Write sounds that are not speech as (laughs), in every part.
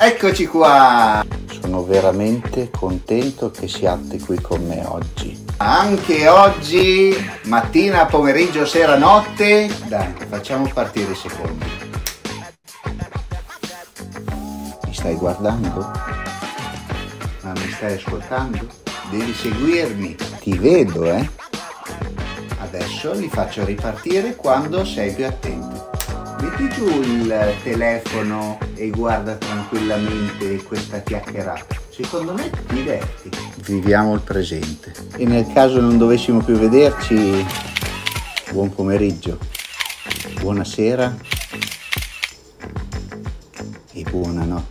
Eccoci qua! Sono veramente contento che siate qui con me oggi. Anche oggi, mattina, pomeriggio, sera, notte. Dai, facciamo partire i secondi. Mi stai guardando? Ma mi stai ascoltando? Devi seguirmi. Ti vedo, eh? Adesso li faccio ripartire quando sei più attento. Metti giù il telefono e guarda tranquillamente questa chiacchierata. Secondo me ti diverti. Viviamo il presente. E nel caso non dovessimo più vederci, buon pomeriggio, buonasera e buonanotte.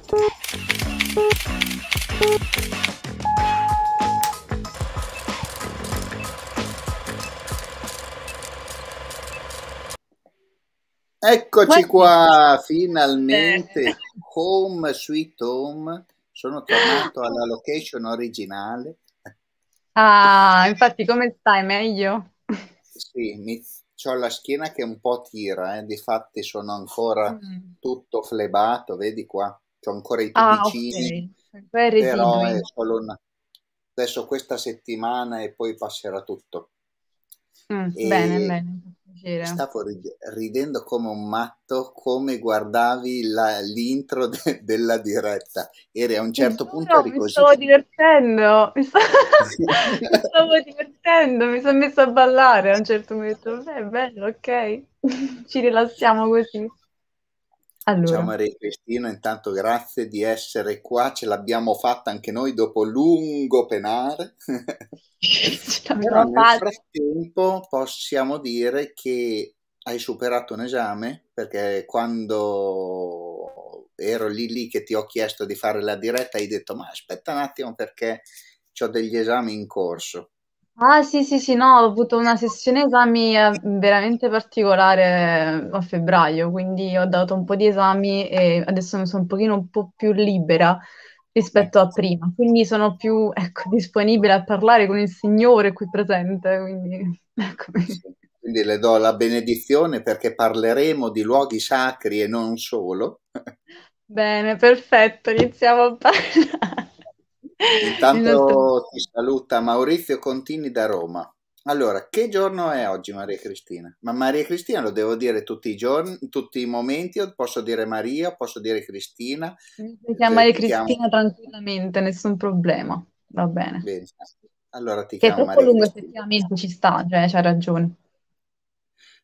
Eccoci qua, (laughs) eh. finalmente. Home Sweet Home. Sono tornato alla location originale. Ah, infatti come stai? Meglio? Sì, mi, ho la schiena che un po' tira, eh. difatti sono ancora mm. tutto flebato, vedi qua, ho ancora i tubicini, ah, okay. però è solo una... adesso questa settimana e poi passerà tutto. Mm, e... Bene, bene piacere. Stavo ridendo come un matto come guardavi la, l'intro de- della diretta. Eri a un certo mi punto eri (laughs) (laughs) Mi stavo divertendo, mi, sta... mi stavo divertendo, mi sono messa a ballare a un certo momento. Beh, bello, ok. (laughs) Ci rilassiamo così. Allora. Ciao Maria Cristina, intanto grazie di essere qua, ce l'abbiamo fatta anche noi dopo lungo penare. Però (laughs) (laughs) nel frattempo possiamo dire che hai superato un esame perché quando ero lì lì che ti ho chiesto di fare la diretta hai detto ma aspetta un attimo perché ho degli esami in corso Ah sì, sì, sì, no, ho avuto una sessione esami eh, veramente particolare eh, a febbraio, quindi ho dato un po' di esami e adesso mi sono un pochino un po' più libera rispetto a ecco. prima, quindi sono più, ecco, disponibile a parlare con il Signore qui presente, quindi (laughs) eccomi. Quindi le do la benedizione perché parleremo di luoghi sacri e non solo. Bene, perfetto, iniziamo a parlare. Intanto ti saluta Maurizio Contini da Roma. Allora, che giorno è oggi Maria Cristina? Ma Maria Cristina lo devo dire tutti i giorni, tutti i momenti, posso dire Maria, posso dire Cristina. Mi chiama Maria Cristina chiamo... tranquillamente, nessun problema, va bene. bene. Allora ti che chiamo Maria lungo Cristina. effettivamente ci sta, cioè c'ha ragione.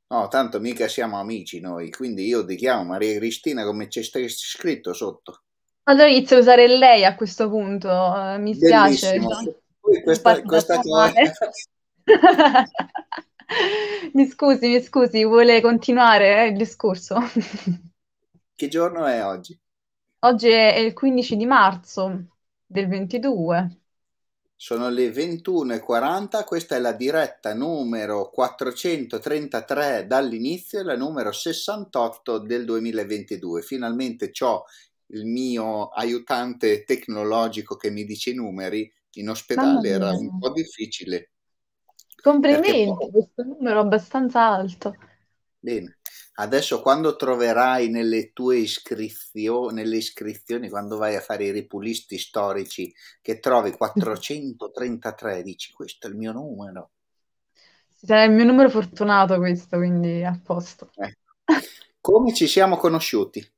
No, tanto mica siamo amici noi, quindi io ti chiamo Maria Cristina come c'è scritto sotto. Allora inizio a usare lei a questo punto, eh, mi spiace. questa, questa (laughs) mi scusi, mi scusi, vuole continuare eh, il discorso? (laughs) che giorno è oggi? Oggi è il 15 di marzo del 22. Sono le 21.40, questa è la diretta numero 433 dall'inizio e la numero 68 del 2022. Finalmente ciò il mio aiutante tecnologico che mi dice i numeri in ospedale era un po' difficile. Complimenti, poi... questo numero è abbastanza alto. Bene, adesso quando troverai nelle tue iscrizioni, nelle iscrizioni, quando vai a fare i ripulisti storici, che trovi 433, (laughs) dici questo è il mio numero. Sì, cioè, sarà il mio numero fortunato questo, quindi a posto. Eh. Come ci siamo conosciuti?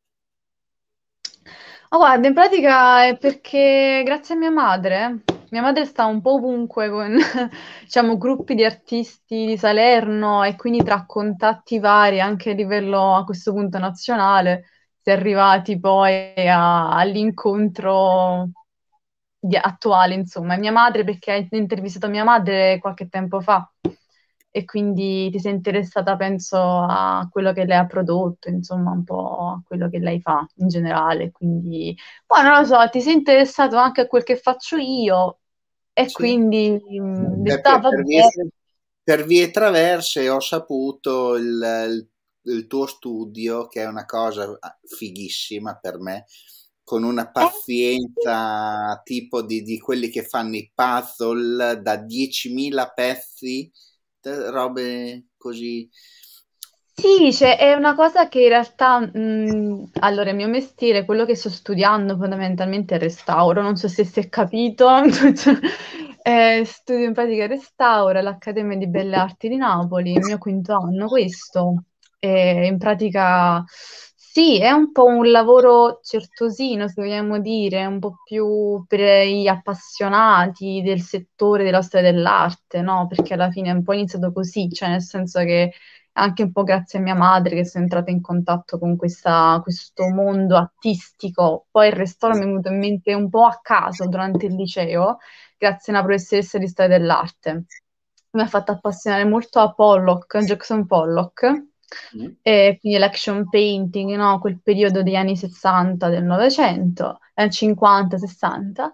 Ma guarda, in pratica è perché grazie a mia madre, mia madre sta un po' ovunque con, (laughs) diciamo, gruppi di artisti di Salerno e quindi tra contatti vari, anche a livello a questo punto nazionale, si è arrivati poi all'incontro attuale, insomma. Mia madre, perché ha intervistato mia madre qualche tempo fa e quindi ti sei interessata, penso, a quello che lei ha prodotto, insomma, un po' a quello che lei fa in generale. Quindi, poi non lo so, ti sei interessato anche a quel che faccio io e sì. quindi mh, mm, per, per, via, per, vie, traverse ho saputo il, il, il, tuo studio, che è una cosa fighissima per me, con una eh, pazienza tipo di, di quelli che fanno i puzzle da 10.000 pezzi robe così. Sì, cioè, è una cosa che in realtà, mh, allora, il mio mestiere, quello che sto studiando fondamentalmente è il restauro, non so se si è capito, (laughs) eh, studio in pratica il restauro all'Accademia di Belle Arti di Napoli, il mio quinto anno questo, e in pratica sì, è un po' un lavoro certosino, se vogliamo dire, un po' più per gli appassionati del settore della storia dell'arte, no? Perché alla fine è un po' iniziato così, cioè nel senso che anche un po' grazie a mia madre che sono entrata in contatto con questa, questo mondo artistico. Poi il restauro mi è venuto in mente un po' a caso durante il liceo, grazie a una professoressa di storia dell'arte. Mi ha fatto appassionare molto a Pollock, Jackson Pollock, mm. e quindi l'action painting, no? quel periodo degli anni 60 del Novecento, 50-60, eh,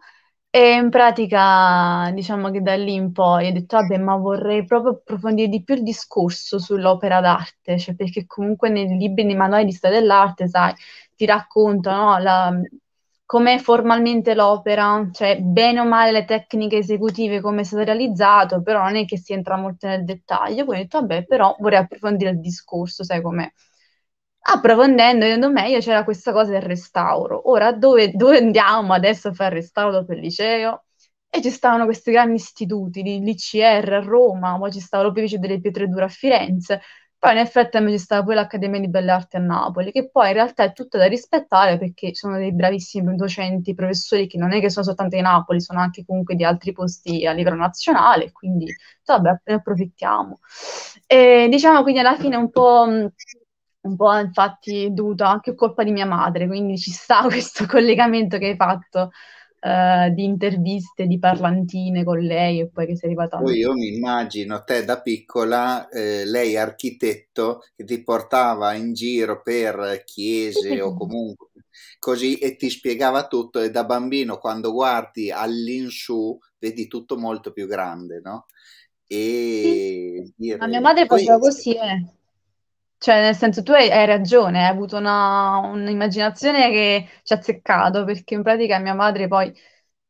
e in pratica diciamo che da lì in poi ho detto vabbè ma vorrei proprio approfondire di più il discorso sull'opera d'arte, cioè perché comunque nei libri, nei manuali di storia dell'arte, sai, ti raccontano la, com'è formalmente l'opera, cioè bene o male le tecniche esecutive, come è stato realizzato, però non è che si entra molto nel dettaglio, quindi ho detto vabbè, però vorrei approfondire il discorso, sai com'è. Approfondendo, vedendo meglio, c'era questa cosa del restauro. Ora, dove, dove andiamo adesso a fare il restauro dopo il liceo? E ci stavano questi grandi istituti, l'ICR a Roma, poi ci stava l'OPVC delle Pietre Dure a Firenze, poi nel frattempo c'è stata pure l'Accademia di Belle Arti a Napoli, che poi in realtà è tutta da rispettare perché sono dei bravissimi docenti, professori che non è che sono soltanto di Napoli, sono anche comunque di altri posti a livello nazionale, quindi vabbè, ne approfittiamo. E, diciamo quindi alla fine un po' mm, un po' infatti dovuto anche colpa di mia madre, quindi ci sta (laughs) questo collegamento che hai fatto uh, di interviste, di parlantine con lei e poi che sei arrivata... Poi io mi immagino te da piccola, eh, lei architetto, che ti portava in giro per chiese o (laughs) comunque così e ti spiegava tutto e da bambino quando guardi all'insù vedi tutto molto più grande, no? E... Sì. Dire... Ma mia madre faceva così, eh. Cioè, nel senso, tu hai, hai ragione, hai avuto una, un'immaginazione che ci ha azzeccato, perché in pratica mia madre poi,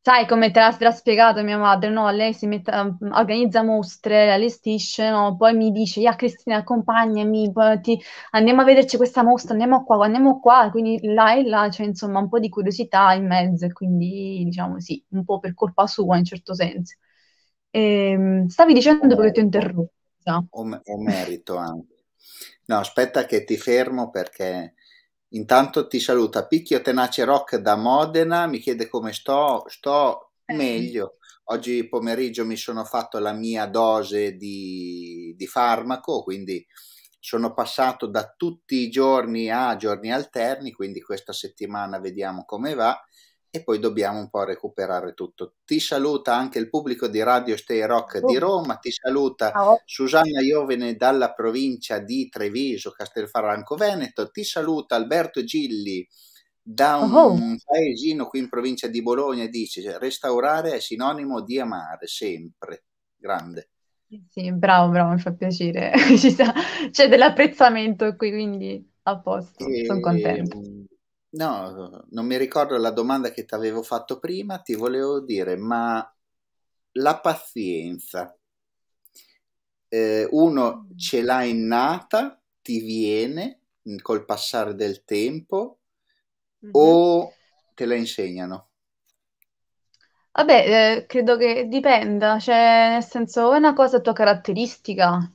sai come te l'ha, spiegato mia madre, no? Lei si mette, um, organizza mostre, le allestisce, no? Poi mi dice, ah Cristina, accompagnami, ti, andiamo a vederci questa mostra, andiamo qua, andiamo qua, quindi là e là c'è insomma un po' di curiosità in mezzo, e quindi diciamo sì, un po' per colpa sua in certo senso. E, ehm, stavi dicendo perché ti ho interrotto. Un, un merito anche. No, aspetta che ti fermo perché intanto ti saluta Picchio Tenace Rock da Modena, mi chiede come sto, sto eh. meglio. Oggi pomeriggio mi sono fatto la mia dose di, di farmaco, quindi sono passato da tutti i giorni a giorni alterni, quindi questa settimana vediamo come va e poi dobbiamo un po' recuperare tutto. Ti saluta anche il pubblico di Radio Stay Rock di oh. Roma, ti saluta Ciao. Ah, oh. Susanna Iovene dalla provincia di Treviso, Castelfranco Veneto, ti saluta Alberto Gilli da ah, un oh. paesino qui in provincia di Bologna dice restaurare è sinonimo di amare sempre, grande. Sì, bravo, bravo, mi fa piacere, (laughs) c'è dell'apprezzamento qui, quindi a posto, e... sono contento No, non mi ricordo la domanda che ti avevo fatto prima, ti volevo dire, ma la pazienza, eh, uno ce l'ha innata, ti viene col passare del tempo mm-hmm. o te la insegnano? Vabbè, eh, credo che dipenda, cioè nel senso è una cosa tua caratteristica,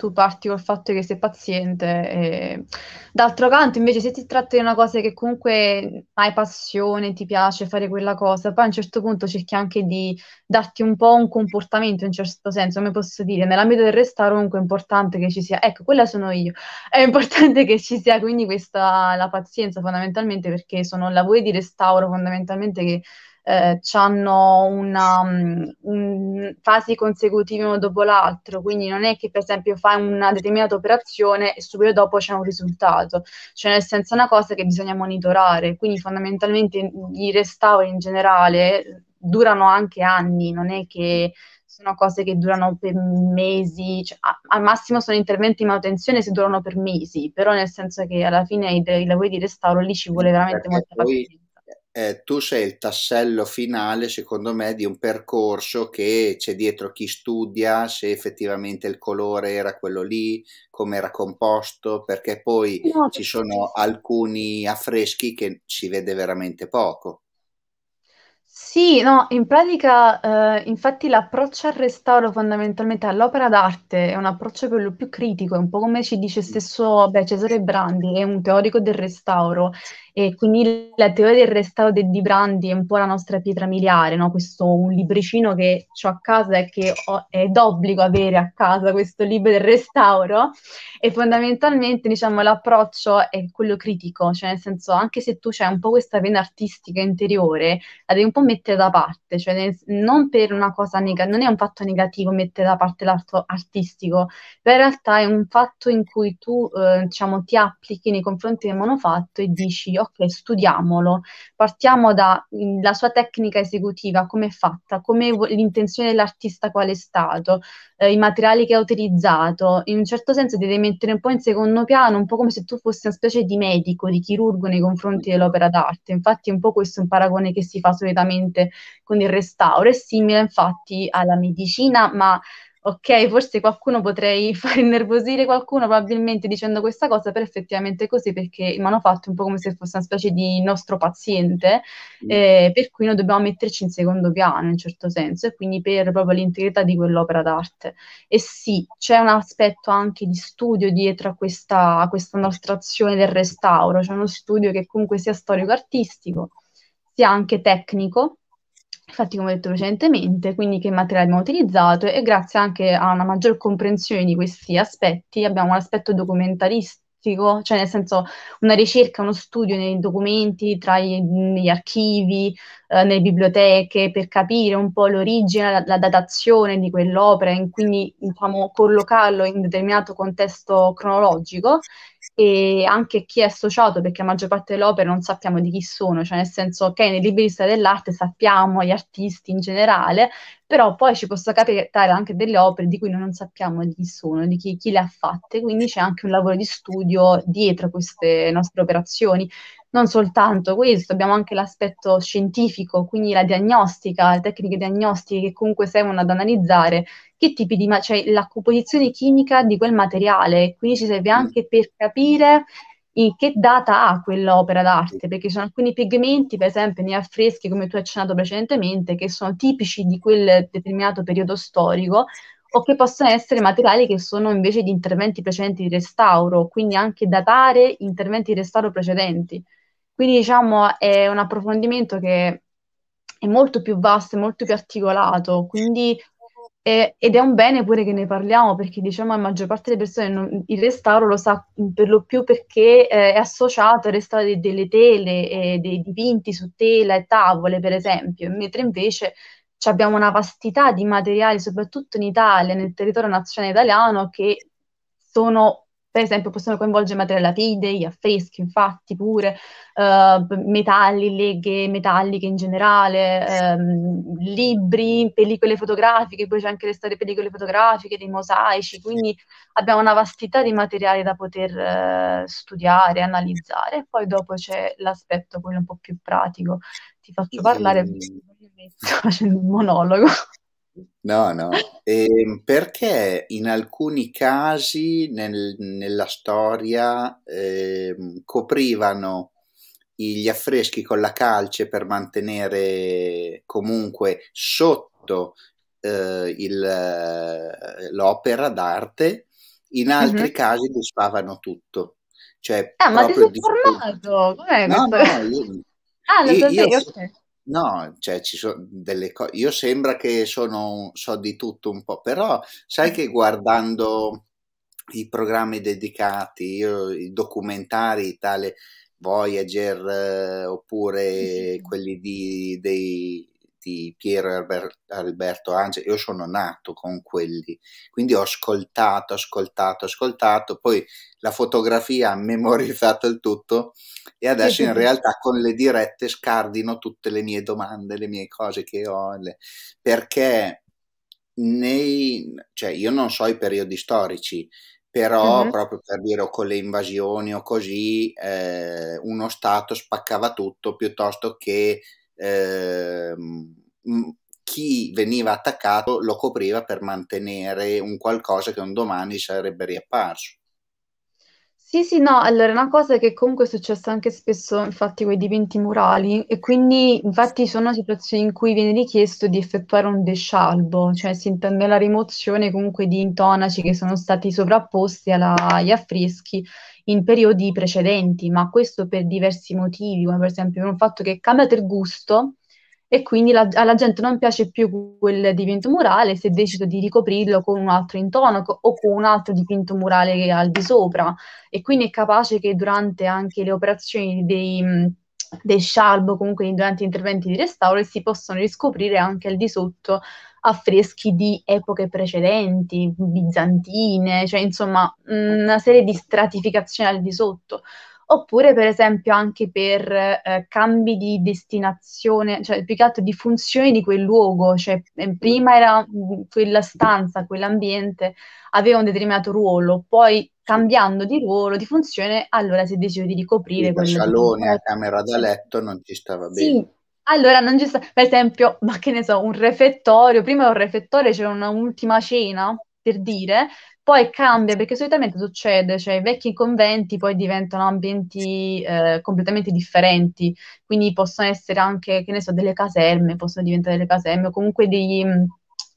tu parti col fatto che sei paziente. E... D'altro canto, invece, se ti tratta di una cosa che comunque hai passione, ti piace fare quella cosa, poi a un certo punto cerchi anche di darti un po' un comportamento in un certo senso, come posso dire, nell'ambito del restauro comunque è importante che ci sia, ecco, quella sono io, è importante che ci sia quindi questa la pazienza fondamentalmente perché sono lavori di restauro fondamentalmente che eh, hanno una, mm, un, fasi consecutive uno dopo l'altro, quindi non è che per esempio fai una determinata operazione e subito dopo c'è un risultato, cioè nel senso è una cosa che bisogna monitorare, quindi fondamentalmente i restauri in generale durano anche anni, non è che sono cose che durano per mesi, cioè, al massimo sono interventi in manutenzione se durano per mesi, però nel senso che alla fine i, i lavori di restauro lì ci vuole veramente molta pazienza eh, tu sei il tassello finale, secondo me, di un percorso che c'è dietro chi studia, se effettivamente il colore era quello lì, come era composto, perché poi No, ci sono alcuni affreschi che si vede veramente poco. Sì, no, in pratica, eh, infatti l'approccio al restauro fondamentalmente all'opera d'arte è un approccio per lo più critico, è un po' come ci dice stesso, beh, Cesare Brandi, è un teorico del restauro e quindi la teoria del restauro di Brandi è un po' la nostra pietra miliare, no? questo un libricino che ho a casa e che ho, è d'obbligo avere a casa questo libro del restauro e fondamentalmente diciamo, l'approccio è quello critico, cioè nel senso anche se tu c'hai un po' questa vena artistica interiore, la devi un po' mettere da parte, cioè nel, non per una cosa negativa, non è un fatto negativo mettere da parte l'arto artistico, però in realtà è un fatto in cui tu eh, diciamo, ti applichi nei confronti del monofatto e dici ok, studiamolo, partiamo dalla mm, sua tecnica esecutiva, come è fatta, come l'intenzione dell'artista qual è stato, eh, i materiali che ha utilizzato, in un certo senso devi mettere un po' in secondo piano, un po' come se tu fossi una specie di medico, di chirurgo nei confronti dell'opera d'arte, infatti un po' questo è un paragone che si fa solitamente con il restauro, è simile infatti alla medicina, ma ok, forse qualcuno potrei (laughs) far innervosire qualcuno probabilmente dicendo questa cosa, però effettivamente è così perché il manufatto è un po' come se fosse una specie di nostro paziente, mm. eh, per cui noi dobbiamo metterci in secondo piano in certo senso e quindi per proprio l'integrità di quell'opera d'arte. E sì, c'è un aspetto anche di studio dietro a questa, a questa nostra azione del restauro, c'è uno studio che comunque sia storico-artistico, sia anche tecnico infatti come ho detto precedentemente, quindi che materiale abbiamo utilizzato e grazie anche a una maggior comprensione di questi aspetti abbiamo un aspetto documentalistico, cioè nel senso una ricerca, uno studio nei documenti, tra gli, gli archivi, eh, nelle biblioteche per capire un po' l'origine, la, la datazione di quell'opera e quindi diciamo, collocarlo in un determinato contesto cronologico e anche chi è associato, perché la maggior parte delle opere non sappiamo di chi sono, cioè nel senso che okay, nei libri di storia dell'arte sappiamo gli artisti in generale, però poi ci possono capitare anche delle opere di cui noi non sappiamo di chi sono, di chi, chi le ha fatte, quindi c'è anche un lavoro di studio dietro queste nostre operazioni non soltanto questo, abbiamo anche l'aspetto scientifico, quindi la diagnostica, le tecniche diagnostiche che comunque servono ad analizzare che tipi di, ma- cioè la composizione chimica di quel materiale, quindi ci serve mm. anche per capire in che data ha quell'opera d'arte, perché ci sono alcuni pigmenti, per esempio nei affreschi, come tu hai accennato precedentemente, che sono tipici di quel determinato periodo storico, o che possono essere materiali che sono invece di interventi precedenti di restauro, quindi anche datare interventi di restauro precedenti. Quindi diciamo è un approfondimento che è molto più vasto, è molto più articolato, quindi eh, ed è un bene pure che ne parliamo perché diciamo la maggior parte delle persone non, il restauro lo sa mm, per lo più perché eh, è associato al restauro de- delle tele, eh, dei dipinti su tela e tavole per esempio, mentre invece abbiamo una vastità di materiali soprattutto in Italia, nel territorio nazionale italiano che sono per esempio possono coinvolgere materia lapidei, affreschi infatti pure, eh, metalli, leghe metalliche in generale, ehm, libri, pellicole fotografiche, poi c'è anche le storie pellicole fotografiche, dei mosaici, quindi abbiamo una vastità di materiali da poter eh, studiare, analizzare e poi dopo c'è l'aspetto quello un po' più pratico. Ti faccio parlare, facendo un monologo. No, no, ehm, perché in alcuni casi nel- nella storia ehm, coprivano gli affreschi con la calce per mantenere comunque sotto eh, il- eh, l'opera d'arte, in mhm. altri Mh-mh. casi disfavano tutto. Cioè, Ah, ma ti proprio di... informato? Com'è No, questo? no, io, Ah, lo io, io sapevi, No, cioè ci sono delle cose. Io sembra che sono, so di tutto un po', però sai eh. che guardando i programmi dedicati, io, i documentari, tale Voyager, eh, oppure quelli di, dei Uniti, Piero e Alberto Angeli, io sono nato con quelli, quindi ho ascoltato, ascoltato, ascoltato, poi la fotografia ha memorizzato il tutto e adesso in (laughs) realtà con le dirette scardino tutte le mie domande, le mie cose che ho, le... perché nei... cioè, io non so i periodi storici, però uh-huh. proprio per dire o con le invasioni o così eh, uno Stato spaccava tutto piuttosto che Ehm, chi veniva attaccato lo copriva per mantenere un qualcosa che un domani sarebbe riapparso. Sì, sì, no, allora è una cosa che comunque è successa anche spesso, infatti, con i dipinti murali, e quindi infatti sono situazioni in cui viene richiesto di effettuare un descialbo, cioè si intende la rimozione comunque di intonaci che sono stati sovrapposti alla, agli affreschi in periodi precedenti, ma questo per diversi motivi, come per esempio per un fatto che è cambiato il gusto e quindi la, alla gente non piace più quel dipinto murale se decido di ricoprirlo con un altro intonaco o con un altro dipinto murale che al di sopra e quindi è capace che durante anche le operazioni dei dei scialbo, comunque durante interventi di restauro, si possono riscoprire anche al di sotto affreschi di epoche precedenti, bizantine, cioè insomma una serie di stratificazioni al di sotto. Oppure, per esempio, anche per eh, cambi di destinazione, cioè più che altro di funzione di quel luogo, cioè eh, prima era mm, quella stanza, quell'ambiente, aveva un determinato ruolo, poi cambiando di ruolo, di funzione, allora si è deciso di ricoprire. Il salone a camera da letto non ci stava bene. Sì allora non ci sta, per esempio, ma che ne so, un refettorio, prima un refettorio c'era un'ultima cena, per dire, poi cambia perché solitamente succede, cioè i vecchi conventi poi diventano ambienti eh, completamente differenti, quindi possono essere anche, che ne so, delle caserme, possono diventare delle caserme o comunque degli, mm,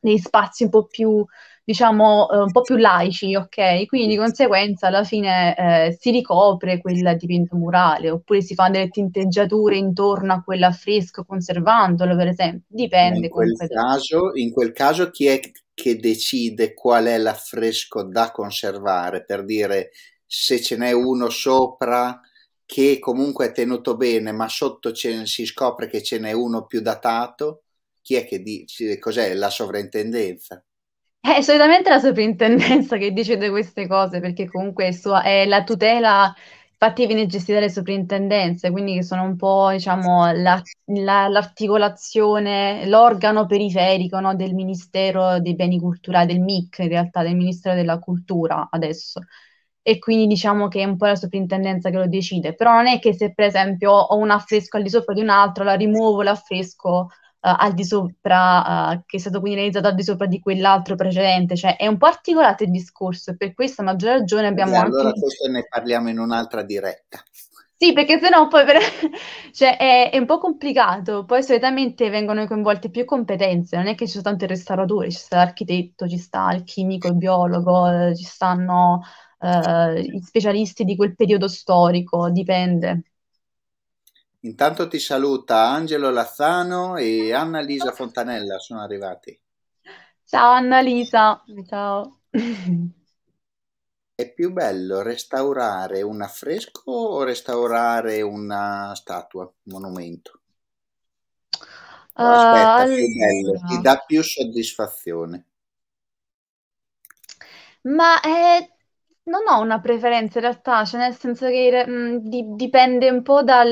degli spazi un po' più diciamo, eh, un po' più laici, ok? Quindi di conseguenza alla fine eh, si ricopre quel dipinto murale, oppure si fanno delle tinteggiature intorno a quell'affresco conservandolo, per esempio, dipende. In quel, caso, in quel caso chi è che decide qual è l'affresco da conservare? Per dire se ce n'è uno sopra che comunque è tenuto bene, ma sotto ce, si scopre che ce n'è uno più datato, chi è che dice cos'è la sovrintendenza? È eh, solitamente la soprintendenza che decide queste cose, perché comunque sua- è la tutela, infatti viene gestita dalle soprintendenze, quindi che sono un po', diciamo, la- la- l'articolazione, l'organo periferico, no, del Ministero dei Beni Culturali, del MIC in realtà, del Ministero della Cultura adesso. E quindi diciamo che è un po' la soprintendenza che lo decide, però non è che se per esempio ho un affresco al di sopra di un altro, la rimuovo l'affresco eh, al di sopra, eh, che è stato quindi realizzato al di sopra di quell'altro precedente, cioè è un po' articolato il discorso e per questa maggior ragione abbiamo... Sì, allora anche... questo ne parliamo in un'altra diretta. Sì, perché sennò poi per... (laughs) cioè, è, è, un po' complicato. Poi solitamente vengono coinvolte più competenze, non è che ci sono tanto il restauratore, ci sta l'architetto, ci sta il chimico, il biologo, eh, ci stanno eh, i specialisti di quel periodo storico, dipende. Intanto ti saluta Angelo Lazzano e Anna Lisa Fontanella, sono arrivati. Ciao Anna Lisa, ciao. (laughs) È più bello restaurare un affresco o restaurare una statua, un monumento? Ah, aspetta, uh, più bello, ti dà più soddisfazione. Ma è non ho una preferenza in realtà, cioè nel senso che mh, mhmm, di- dipende un po' dal...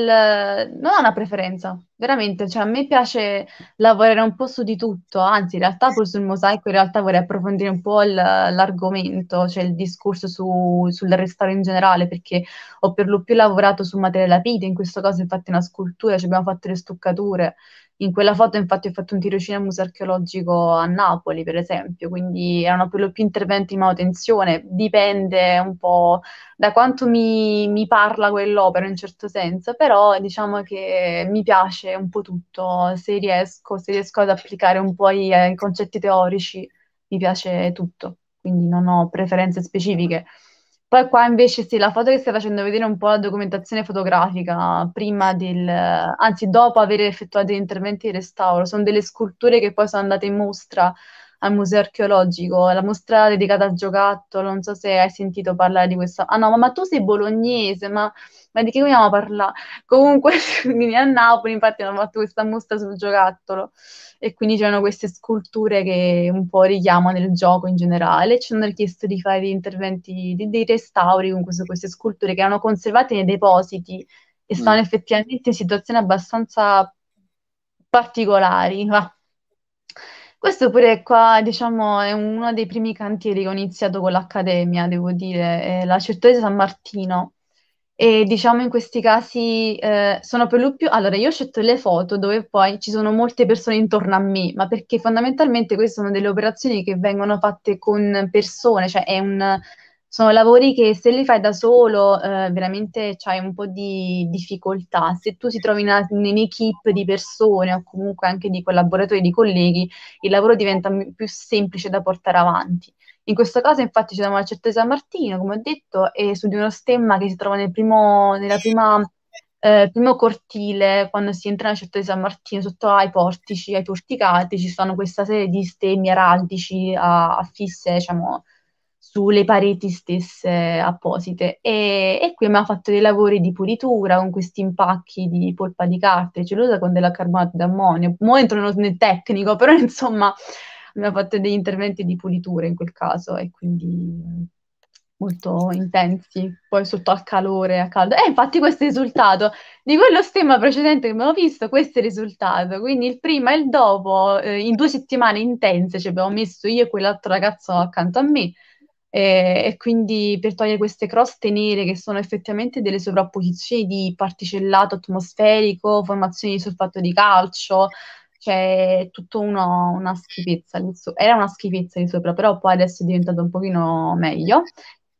Non ho una preferenza, veramente, cioè a me piace lavorare un po' su di tutto, anzi in realtà poi sul mosaico in realtà vorrei approfondire un po' l'argomento, cioè il discorso su- sul restauro in generale, perché ho per lo più lavorato su materiale lapide, in questo caso infatti una scultura, ci abbiamo fatto le stuccature, in quella foto infatti ho fatto un tirocinio al museo archeologico a Napoli, per esempio, quindi erano per lo più interventi in manutenzione, dipende un po' da quanto mi, mi parla quell'opera in certo senso, però diciamo che mi piace un po' tutto, se riesco, se riesco ad applicare un po' i, eh, i concetti teorici, mi piace tutto, quindi non ho preferenze specifiche. Poi qua invece sì, la foto che stai facendo vedere è un po' la documentazione fotografica prima del, anzi dopo aver effettuato gli interventi di restauro, sono delle sculture che poi sono andate in mostra al museo archeologico, la mostra dedicata al giocattolo, non so se hai sentito parlare di questa. Ah no, ma tu sei bolognese, ma, ma di che vogliamo parlare? Comunque, quindi (laughs) a Napoli infatti hanno fatto questa mostra sul giocattolo e quindi c'erano queste sculture che un po' richiamano il gioco in generale. Ci hanno richiesto di fare degli interventi, dei, dei restauri con questo, queste sculture che erano conservate nei depositi e stavano mm. effettivamente in situazioni abbastanza particolari. Va questo pure qua, diciamo, è uno dei primi cantieri che ho iniziato con l'Accademia, devo dire, la Certosa di San Martino. E diciamo in questi casi eh, sono per lo più... Allora, io ho scelto le foto dove poi ci sono molte persone intorno a me, ma perché fondamentalmente queste sono delle operazioni che vengono fatte con persone, cioè è un sono lavori che se li fai da solo eh, veramente hai un po' di difficoltà. Se tu ti trovi in, una, in un'equipe di persone o comunque anche di collaboratori, di colleghi, il lavoro diventa più semplice da portare avanti. In questo caso infatti ci diamo la certezza a Martino, come ho detto, e su di uno stemma che si trova nel primo, nella prima eh, primo cortile, quando si entra nella città di San Martino, sotto ai portici, ai porticati, ci sono questa serie di stemmi araldici affisse, diciamo, sulle pareti stesse apposite e, e qui abbiamo fatto dei lavori di pulitura con questi impacchi di polpa di carta cellulosa con della carbonato d'ammonio. Mo entro nel tecnico, (laughs) però insomma abbiamo fatto degli interventi di pulitura in quel caso e quindi molto intensi, poi sotto al calore, a caldo. E eh, infatti questo è il risultato di quello stemma precedente che abbiamo visto, questo è il risultato. Quindi il prima e il dopo, eh, in due settimane intense, ci abbiamo messo io e quell'altro ragazzo accanto a me, eh, e quindi per togliere queste croste nere che sono effettivamente delle sovrapposizioni di particellato atmosferico, formazioni di solfato di calcio, cioè tutta una schifezza. Era una schifezza di sopra, però poi adesso è diventato un pochino meglio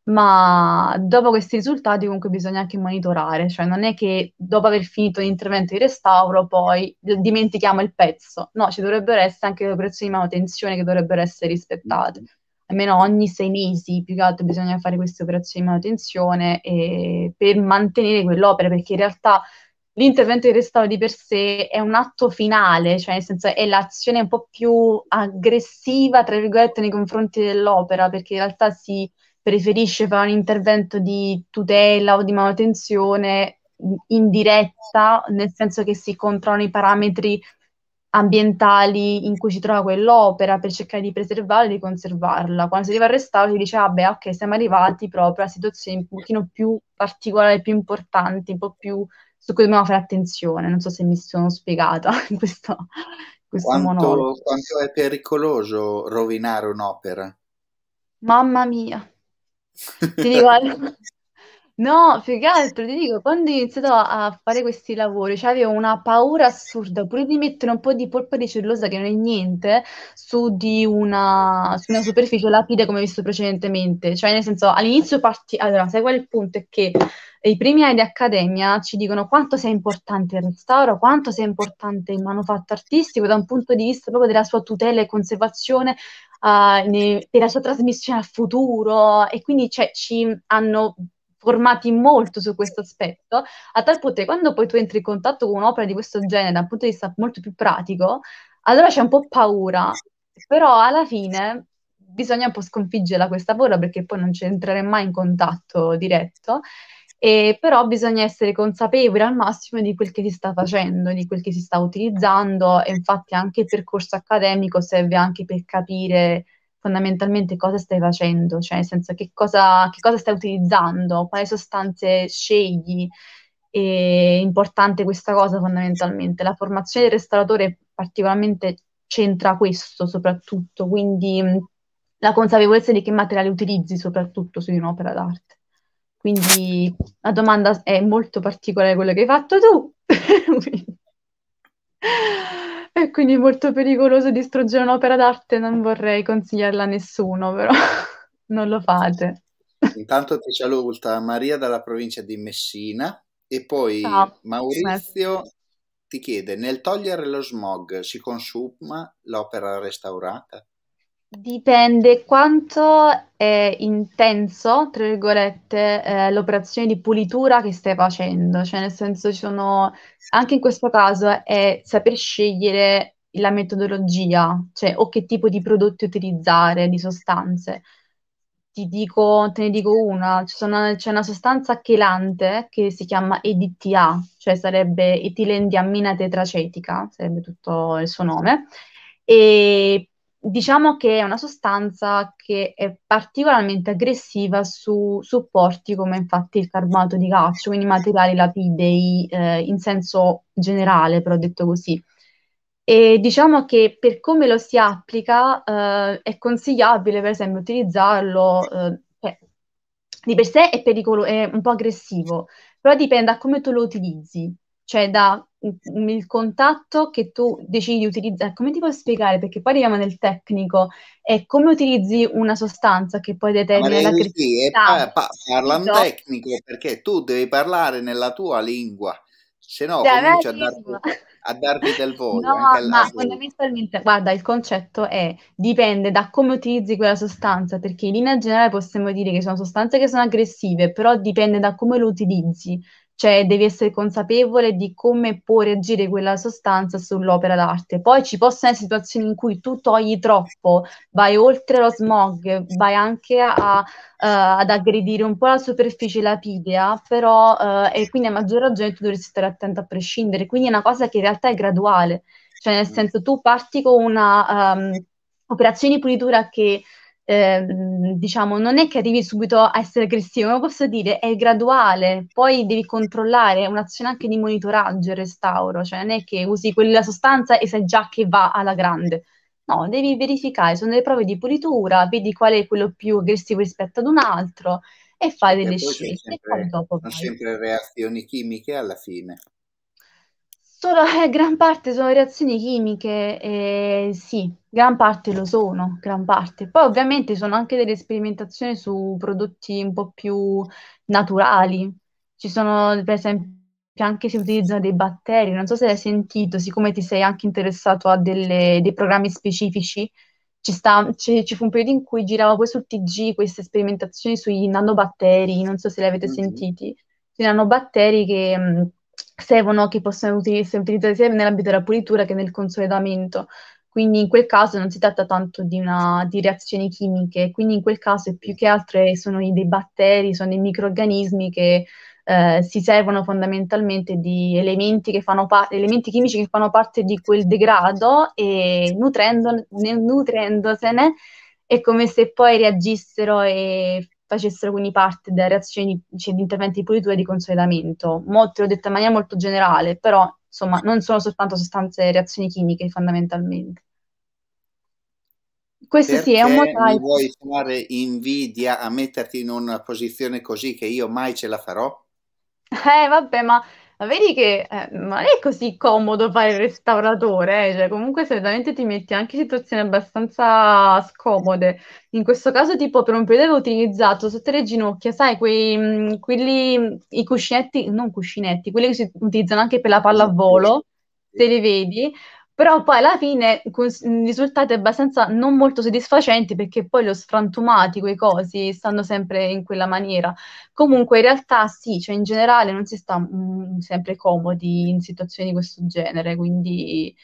ma dopo questi risultati comunque bisogna anche monitorare, cioè non è che dopo aver finito l'intervento di restauro poi dimentichiamo il pezzo, no, ci dovrebbero essere anche le operazioni di manutenzione che dovrebbero essere rispettate almeno ogni sei mesi più che altro bisogna fare queste operazioni di manutenzione e, eh, per mantenere quell'opera, perché in realtà l'intervento di restauro di per sé è un atto finale, cioè nel senso è l'azione un po' più aggressiva, tra virgolette, nei confronti dell'opera, perché in realtà si preferisce fare un intervento di tutela o di manutenzione indiretta, nel senso che si controllano i parametri ambientali in cui si trova quell'opera per cercare di preservarla e di conservarla. Quando si arriva al restauro si dice, ah beh, ok, siamo arrivati proprio a situazioni un pochino più particolari, più importanti, un po' più su cui dobbiamo fare attenzione. Non so se mi sono spiegata (laughs) in questo, questo quanto, monologo. Quanto è pericoloso rovinare un'opera? Mamma mia. Ti dico, (laughs) No, più che altro ti dico, quando ho iniziato a fare questi lavori, cioè avevo una paura assurda pure di mettere un po' di polpa di cellulosa che non è niente su di una, su una superficie lapide come visto precedentemente. Cioè, nel senso, all'inizio parti. Allora, sai qual è il punto? È che i primi anni di accademia ci dicono quanto sia importante il restauro, quanto sia importante il manufatto artistico da un punto di vista proprio della sua tutela e conservazione uh, ne- della sua trasmissione al futuro e quindi cioè, ci hanno formati molto su questo aspetto, a tal punto che quando poi tu entri in contatto con un'opera di questo genere dal punto di vista molto più pratico, allora c'è un po' paura, però alla fine bisogna un po' sconfiggerla questa paura perché poi non ci c'entrare mai in contatto diretto, e però bisogna essere consapevoli al massimo di quel che si sta facendo, di quel che si sta utilizzando e infatti anche il percorso accademico serve anche per capire fondamentalmente cosa stai facendo, cioè nel senso che cosa, che cosa stai utilizzando, quali sostanze scegli. È importante questa cosa fondamentalmente. La formazione del restauratore particolarmente c'entra questo soprattutto, quindi la consapevolezza di che materiale utilizzi soprattutto su di un'opera d'arte. Quindi la domanda è molto particolare quella che hai fatto tu. (laughs) È (laughs) quindi molto pericoloso distruggere un'opera d'arte, non vorrei consigliarla a nessuno, però (laughs) non lo fate. Intanto ti saluta Maria dalla provincia di Messina e poi Ciao. Maurizio ti chiede, nel togliere lo smog si consuma l'opera restaurata? Dipende quanto è intenso, tra virgolette, eh, l'operazione di pulitura che stai facendo, cioè nel senso ci sono, anche in questo caso è saper scegliere la metodologia, cioè o che tipo di prodotti utilizzare, di sostanze. Ti dico, te ne dico una, sono, c'è una sostanza chelante che si chiama EDTA, cioè sarebbe etilendiammina tetracetica, sarebbe tutto il suo nome, e Diciamo che è una sostanza che è particolarmente aggressiva su supporti come infatti il carbonato di calcio, quindi materiali lapidei eh, in senso generale, però detto così. E diciamo che per come lo si applica eh, è consigliabile, per esempio, utilizzarlo eh, eh, di per sé è, pericolo- è un po' aggressivo, però dipende da come tu lo utilizzi, cioè da il, contatto che tu decidi di utilizzare, come ti puoi spiegare? Perché poi arriviamo nel tecnico, è come utilizzi una sostanza che poi determina la criticità. Sì, pa- parla un esatto. tecnico, perché tu devi parlare nella tua lingua, se no Deve a darti, a darti del (laughs) volo. No, ma fondamentalmente, guarda, il concetto è, dipende da come utilizzi quella sostanza, perché in linea generale possiamo dire che sono sostanze che sono aggressive, però dipende da come lo utilizzi cioè devi essere consapevole di come può reagire quella sostanza sull'opera d'arte. Poi ci possono essere situazioni in cui tu togli troppo, vai oltre lo smog, vai anche a, uh, ad aggredire un po' la superficie lapidea, però uh, e quindi a maggior ragione tu dovresti stare attento a prescindere. Quindi è una cosa che in realtà è graduale, cioè nel senso tu parti con una um, ehm, operazione di pulitura che Ehm, diciamo, non è che arrivi subito a essere aggressivo, ma posso dire è graduale, poi devi controllare, è un'azione anche di monitoraggio e restauro, cioè non è che usi quella sostanza e sai già che va alla grande. No, devi verificare, sono delle prove di pulitura, vedi qual è quello più aggressivo rispetto ad un altro e fai delle e scelte. Sempre, e poi dopo sono vai. sempre reazioni chimiche alla fine. Sono, eh, gran parte sono reazioni chimiche, eh, sì, gran parte lo sono, gran parte. Poi ovviamente sono anche delle sperimentazioni su prodotti un po' più naturali. Ci sono, per esempio, anche si utilizzano dei batteri. Non so se hai sentito, siccome ti sei anche interessato a delle, dei programmi specifici, ci, sta, ci, ci, fu un periodo in cui girava poi sul TG queste sperimentazioni sui nanobatteri, non so se li avete mm sentiti, sui nanobatteri che mm, servono, che possono essere utilizzati sia nell'ambito della pulitura che nel consolidamento. Quindi in quel caso non si tratta tanto di, una, di reazioni chimiche, quindi in quel caso più che altro sono dei batteri, sono dei microorganismi che eh, si servono fondamentalmente di elementi, pa- elementi, chimici che fanno parte di quel degrado e nutrendone, nutrendosene è come se poi reagissero e facessero quindi parte delle reazioni cioè, di interventi di pulitura e di consolidamento. Molto l'ho detto in maniera molto generale, però insomma non sono soltanto sostanze reazioni chimiche fondamentalmente. Questo Perché sì, è un mosaico. vuoi fare invidia a metterti in una posizione così che io mai ce la farò? Eh, vabbè, ma ma vedi che eh, non è così comodo fare il restauratore, eh? cioè, comunque solitamente ti metti anche in situazioni abbastanza scomode. In questo caso, tipo, per un periodo ho utilizzato sotto le ginocchia, sai, quei, mm, quelli, i cuscinetti, non cuscinetti, quelli che si utilizzano anche per la palla a volo, se li vedi, però poi alla fine cons- mm, risultati abbastanza non molto soddisfacenti perché poi lo sfrantumati, quei cosi, stanno sempre in quella maniera. Comunque in realtà sì, cioè in generale non si sta mh, mm, sempre comodi in situazioni di questo genere, quindi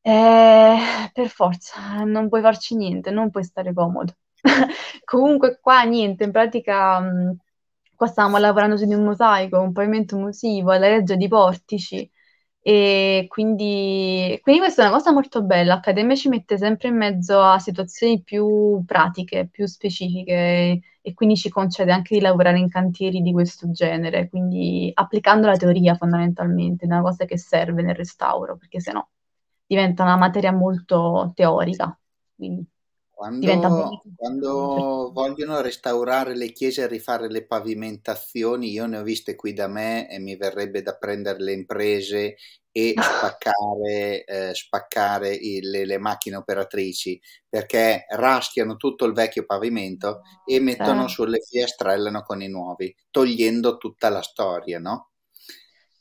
eh, per forza non puoi farci niente, non puoi stare comodo. (laughs) Comunque qua niente, in pratica... Mh, mm, qua stavamo lavorando su di un mosaico, un pavimento musivo, alla reggia di portici, e quindi, quindi, questa è una cosa molto bella. L'Accademia ci mette sempre in mezzo a situazioni più pratiche, più specifiche e quindi ci concede anche di lavorare in cantieri di questo genere, quindi applicando la teoria fondamentalmente, è una cosa che serve nel restauro, perché sennò diventa una materia molto teorica. Quindi. Quando, quando, vogliono restaurare le chiese e rifare le pavimentazioni, io ne ho viste qui da me e mi verrebbe da prendere le imprese e (laughs) spaccare, eh, spaccare il, le, le, macchine operatrici perché raschiano tutto il vecchio pavimento ah, e mettono certo. sulle fiastrellano con i nuovi, togliendo tutta la storia, no?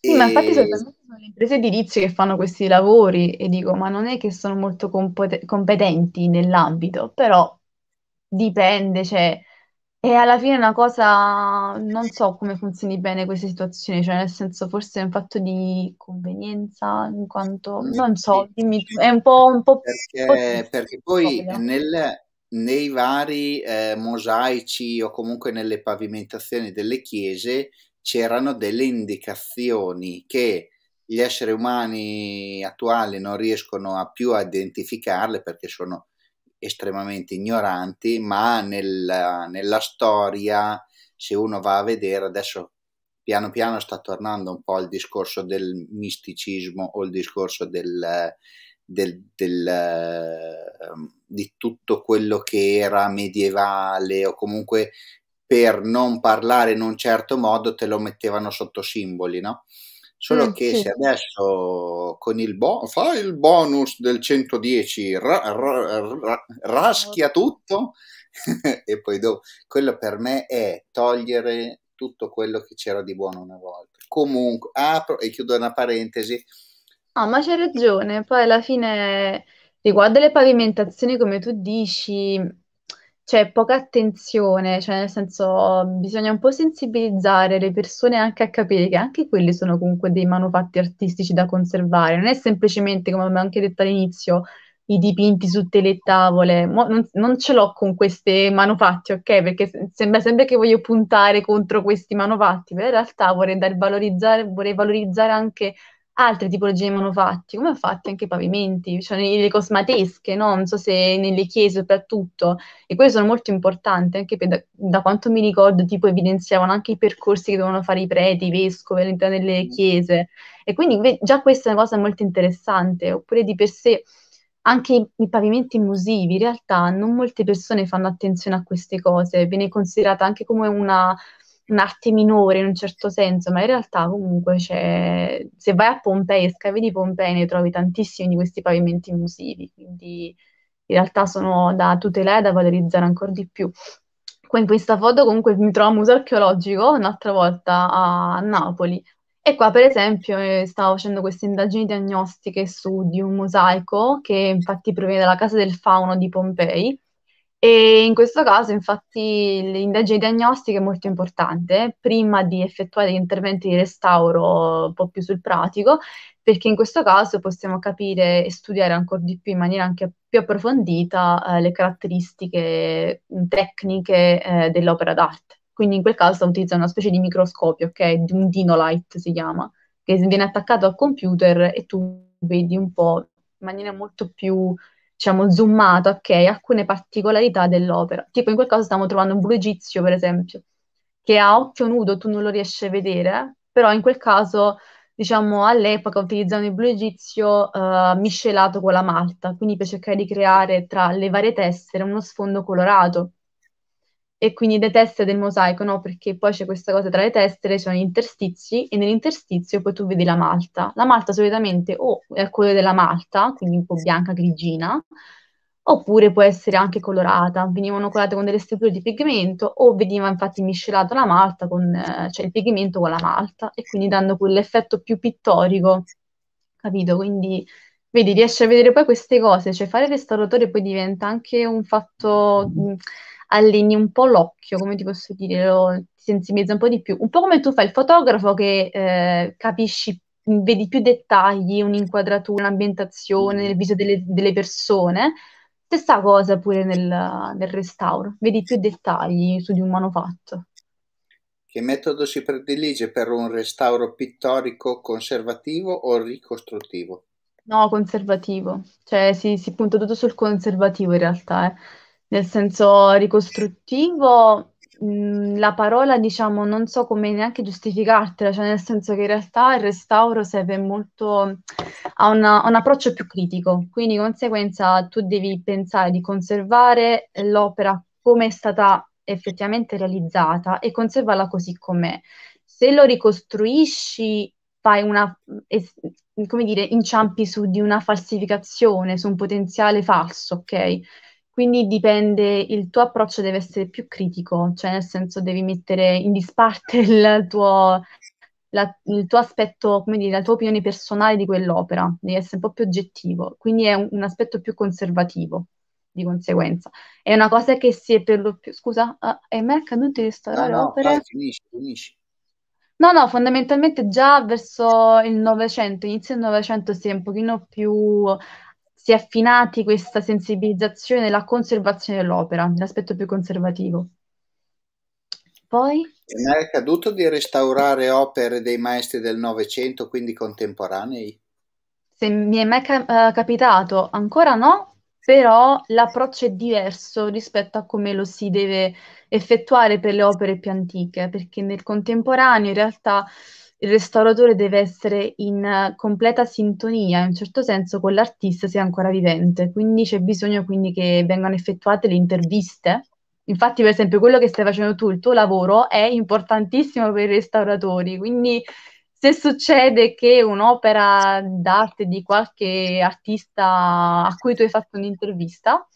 Sì, ma infatti sono le imprese edilizie che fanno questi lavori e dico, ma non è che sono molto compote- competenti nell'ambito, però dipende, cioè, e alla fine è una cosa, non so come funzioni bene questa situazione, cioè nel senso forse è un fatto di convenienza, in quanto, mm, non so, dimmi, è un po'... Un po'... Perché, perché poi nel, nei vari eh, mosaici o comunque nelle pavimentazioni delle chiese c'erano delle indicazioni che gli esseri umani attuali non riescono a più a identificarle perché sono estremamente ignoranti, ma nella, nella storia, se uno va a vedere, adesso piano piano sta tornando un po' il discorso del misticismo o il discorso del, del, del, ehm, di tutto quello che era medievale o comunque per non parlare in un certo modo te lo mettevano sotto simboli, no? Solo ah, che sì. se adesso con il bo- fa il bonus del 110, ra- ra- ra- raschia tutto (laughs) e poi dopo quello per me è togliere tutto quello che c'era di buono una volta. Comunque, apro e chiudo una parentesi. No, ma c'è ragione, poi alla fine riguardo le pavimentazioni, come tu dici, c'è cioè, poca attenzione, cioè nel senso bisogna un po' sensibilizzare le persone anche a capire che anche quelli sono comunque dei manufatti artistici da conservare, non è semplicemente, come abbiamo anche detto all'inizio, i dipinti su tutte tavole, Mo- non, non, ce l'ho con questi manufatti, ok? Perché sembra sempre che voglio puntare contro questi manufatti, però in realtà vorrei valorizzare, vorrei valorizzare anche altre tipologie di manufatti, come fatti anche i pavimenti, cioè le cosmatesche, no? non so se nelle chiese soprattutto, e questo è molto importante, anche da, da, quanto mi ricordo, tipo evidenziavano anche i percorsi che dovevano fare i preti, i vescovi all'interno delle mm. chiese, e quindi già questa è una cosa molto interessante, oppure di per sé anche i, i pavimenti musivi, in realtà non molte persone fanno attenzione a queste cose, viene considerata anche come una un'arte minore in un certo senso, ma in realtà comunque c'è, se vai a Pompei e scavi di Pompei ne trovi tantissimi di questi pavimenti musivi, quindi in realtà sono da tutelare e da valorizzare ancora di più. Poi in questa foto comunque mi trovo a Museo Archeologico, un'altra volta a Napoli. E qua per esempio eh, stavo facendo queste indagini diagnostiche su di un mosaico che infatti proviene dalla Casa del Fauno di Pompei, e in questo caso, infatti, l'indagine diagnostica è molto importante prima di effettuare gli interventi di restauro un po' più sul pratico, perché in questo caso possiamo capire e studiare ancora di più in maniera anche più approfondita eh, le caratteristiche tecniche eh, dell'opera d'arte. Quindi in quel caso utilizza una specie di microscopio, che okay? è un dinolite si chiama, che viene attaccato al computer e tu vedi un po' in maniera molto più diciamo, zoomato okay, alcune particolarità dell'opera. Tipo in quel caso stiamo trovando un blu egizio, per esempio, che a occhio nudo tu non lo riesci a vedere, però in quel caso, diciamo, all'epoca utilizzavano il blu egizio eh, miscelato con la malta, quindi per cercare di creare tra le varie tessere uno sfondo colorato e quindi le teste del mosaico, no? Perché poi c'è questa cosa tra le teste, ci sono gli interstizi e nell'interstizio poi tu vedi la malta. La malta solitamente o è il colore della malta, quindi un po' bianca, grigina, oppure può essere anche colorata, venivano colorate con delle strutture di pigmento o veniva infatti miscelata la malta con, eh, cioè il pigmento con la malta e quindi dando quell'effetto più pittorico, capito? Quindi vedi, riesci a vedere poi queste cose, cioè fare il restauratore poi diventa anche un fatto alleni un po' l'occhio, come ti posso dire, lo, ti sensibilizza un po' di più. Un po' come tu fai il fotografo che eh, capisci, vedi più dettagli, un'inquadratura, un'ambientazione, nel viso delle, delle persone. Stessa cosa pure nel, nel, restauro, vedi più dettagli su di un manufatto. Che metodo si predilige per un restauro pittorico conservativo o ricostruttivo? No, conservativo, cioè si, si punta tutto sul conservativo in realtà. Eh nel senso ricostruttivo, mhmm, la parola diciamo non so come neanche giustificartela, cioè nel senso che in realtà il restauro serve molto a, una, un approccio più critico, quindi di conseguenza tu devi pensare di conservare l'opera come è stata effettivamente realizzata e conservarla così com'è. Se lo ricostruisci fai una, come dire, inciampi su di una falsificazione, su un potenziale falso, ok? Quindi dipende, il tuo approccio deve essere più critico, cioè nel senso devi mettere in disparte (laughs) il tuo, la, il tuo aspetto, come dire, la tua opinione personale di quell'opera, devi essere un po' più oggettivo, quindi è un, un aspetto più conservativo di conseguenza. È una cosa che si è per lo più... Scusa, ah, è mai accaduto di restaurare no, no, finisci, finisci. No, no, fondamentalmente già verso il Novecento, inizio del Novecento si è un pochino più si è affinati questa sensibilizzazione nella conservazione dell'opera, nell'aspetto più conservativo. Poi? E mai è accaduto di restaurare opere dei maestri del Novecento, quindi contemporanei? Se mi è mai ca- eh, capitato, ancora no, però l'approccio è diverso rispetto a come lo si deve effettuare per le opere più antiche, perché nel contemporaneo in realtà il restauratore deve essere in eh, completa sintonia, in un certo senso, con l'artista se è ancora vivente. Quindi c'è bisogno quindi, che vengano effettuate le interviste. Infatti, per esempio, quello che stai facendo tu, il tuo lavoro, è importantissimo per i restauratori. Quindi se succede che un'opera d'arte di qualche artista a cui tu hai fatto un'intervista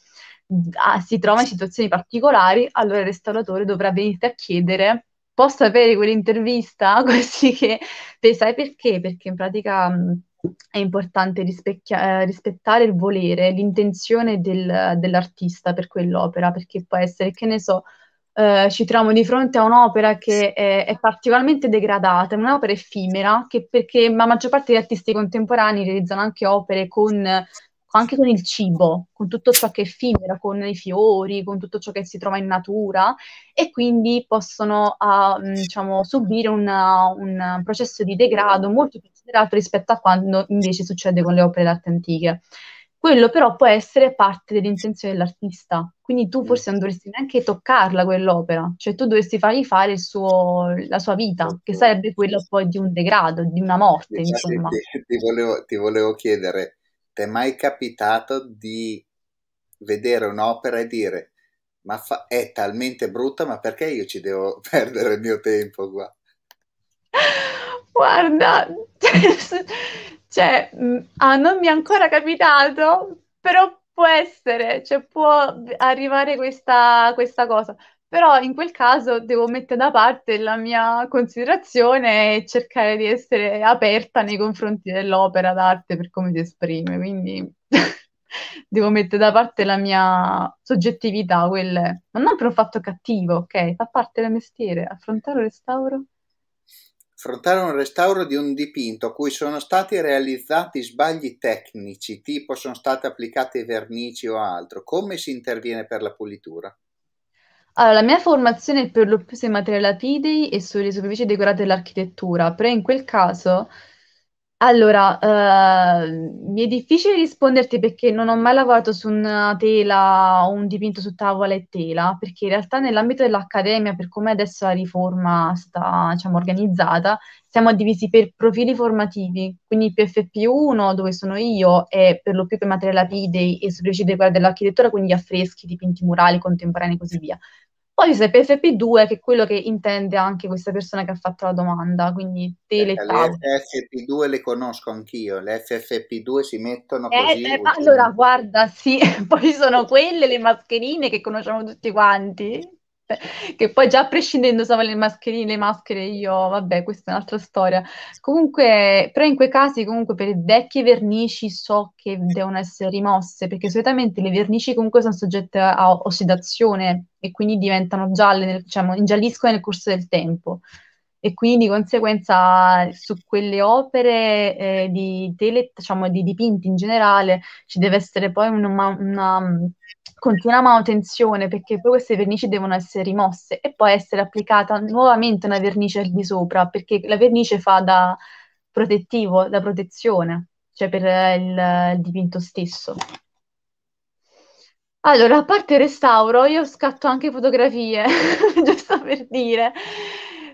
ah, si trova in situazioni particolari, allora il restauratore dovrà venirti a chiedere posso avere quell'intervista? (laughs) Così che te sai perché? Perché in pratica è importante rispecchia- eh, rispettare il volere, l'intenzione del, dell'artista per quell'opera, perché può essere, che ne so, Uh, ci troviamo di fronte a un'opera che è, è particolarmente degradata, è un'opera effimera, che perché la maggior parte degli artisti contemporanei realizzano anche opere con anche con il cibo, con tutto ciò che è effimero, con i fiori, con tutto ciò che si trova in natura e quindi possono uh, diciamo, subire una, un processo di degrado molto più accelerato rispetto a quando invece succede con le opere d'arte antiche. Quello però può essere parte dell'intenzione dell'artista, quindi tu forse non dovresti neanche toccarla quell'opera, cioè tu dovresti fargli fare suo, la sua vita, che esatto. sarebbe quello poi di un degrado, di una morte. Esatto, ti, ti, volevo, ti volevo chiedere, ti è mai capitato di vedere un'opera e dire ma fa- è talmente brutta, ma perché io ci devo (laughs) perdere il mio tempo qua? Guarda, (laughs) cioè, mm, ah, non mi è ancora capitato, però può essere, cioè può arrivare questa, questa cosa però in quel caso devo mettere da parte la mia considerazione e cercare di essere aperta nei confronti dell'opera d'arte per come si esprime, quindi (laughs) devo mettere da parte la mia soggettività, quelle... ma non per un fatto cattivo, ok? Fa parte del mestiere, affrontare un restauro. Affrontare un restauro di un dipinto a cui sono stati realizzati sbagli tecnici, tipo sono state applicate vernici o altro, come si interviene per la pulitura? Allora, la mia formazione è per lo più sui materiali lapidei e sulle superfici decorate dell'architettura, però in quel caso, allora, eh, mi è difficile risponderti perché non ho mai lavorato su una tela o un dipinto su tavola e tela, perché in realtà nell'ambito dell'accademia, per come adesso la riforma sta, diciamo, organizzata, siamo divisi per profili formativi, quindi il PFP1, dove sono io, è per lo più per materiali lapidei e superfici decorate dell'architettura, quindi affreschi, dipinti murali contemporanei e così via. Poi c'è PFP2 che è quello che intende anche questa persona che ha fatto la domanda, quindi telettato. Eh, le FFP2 le conosco anch'io, le FFP2 si mettono eh, così. Eh, allora guarda, sì, (laughs) poi sono quelle, le mascherine che conosciamo tutti quanti, (laughs) che poi già prescindendo prescindere le mascherine, le maschere, io, vabbè, questa è un'altra storia. Comunque, però in quei casi, comunque, per vecchie vernici so che devono essere rimosse, perché solitamente le vernici comunque sono soggette a ossidazione e quindi diventano gialle, nel, diciamo, ingialliscono nel corso del tempo. E quindi di conseguenza su quelle opere eh, di tele, diciamo, di dipinti in generale, ci deve essere poi una, una continua manutenzione perché poi queste vernici devono essere rimosse e poi essere applicata nuovamente una vernice al di sopra perché la vernice fa da protettivo, da protezione, cioè per eh, il, eh, il dipinto stesso. Allora, a parte il restauro, io scatto anche fotografie, (laughs) giusto per dire.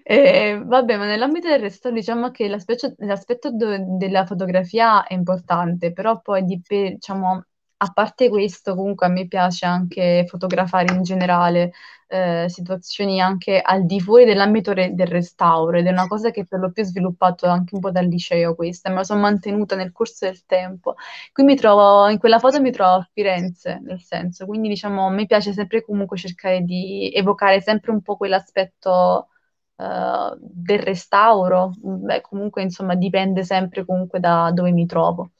Eh, vabbè, ma nell'ambito del restauro diciamo che l'aspetto, l'aspetto do, della fotografia è importante, però poi dipende, diciamo, a parte questo, comunque a me piace anche fotografare in generale eh, situazioni anche al di fuori dell'ambito re- del restauro ed è una cosa che per lo più ho sviluppato anche un po' dal liceo questa, me la sono mantenuta nel corso del tempo. Qui mi trovo, in quella foto mi trovo a Firenze, nel senso, quindi diciamo, a me piace sempre comunque cercare di evocare sempre un po' quell'aspetto eh, del restauro, Beh, comunque insomma dipende sempre comunque da dove mi trovo.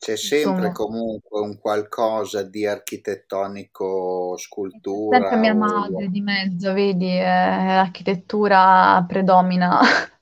C'è sempre Insomma. comunque un qualcosa di architettonico, scultura. Sempre mia madre o... di mezzo, vedi, eh, l'architettura predomina. (laughs)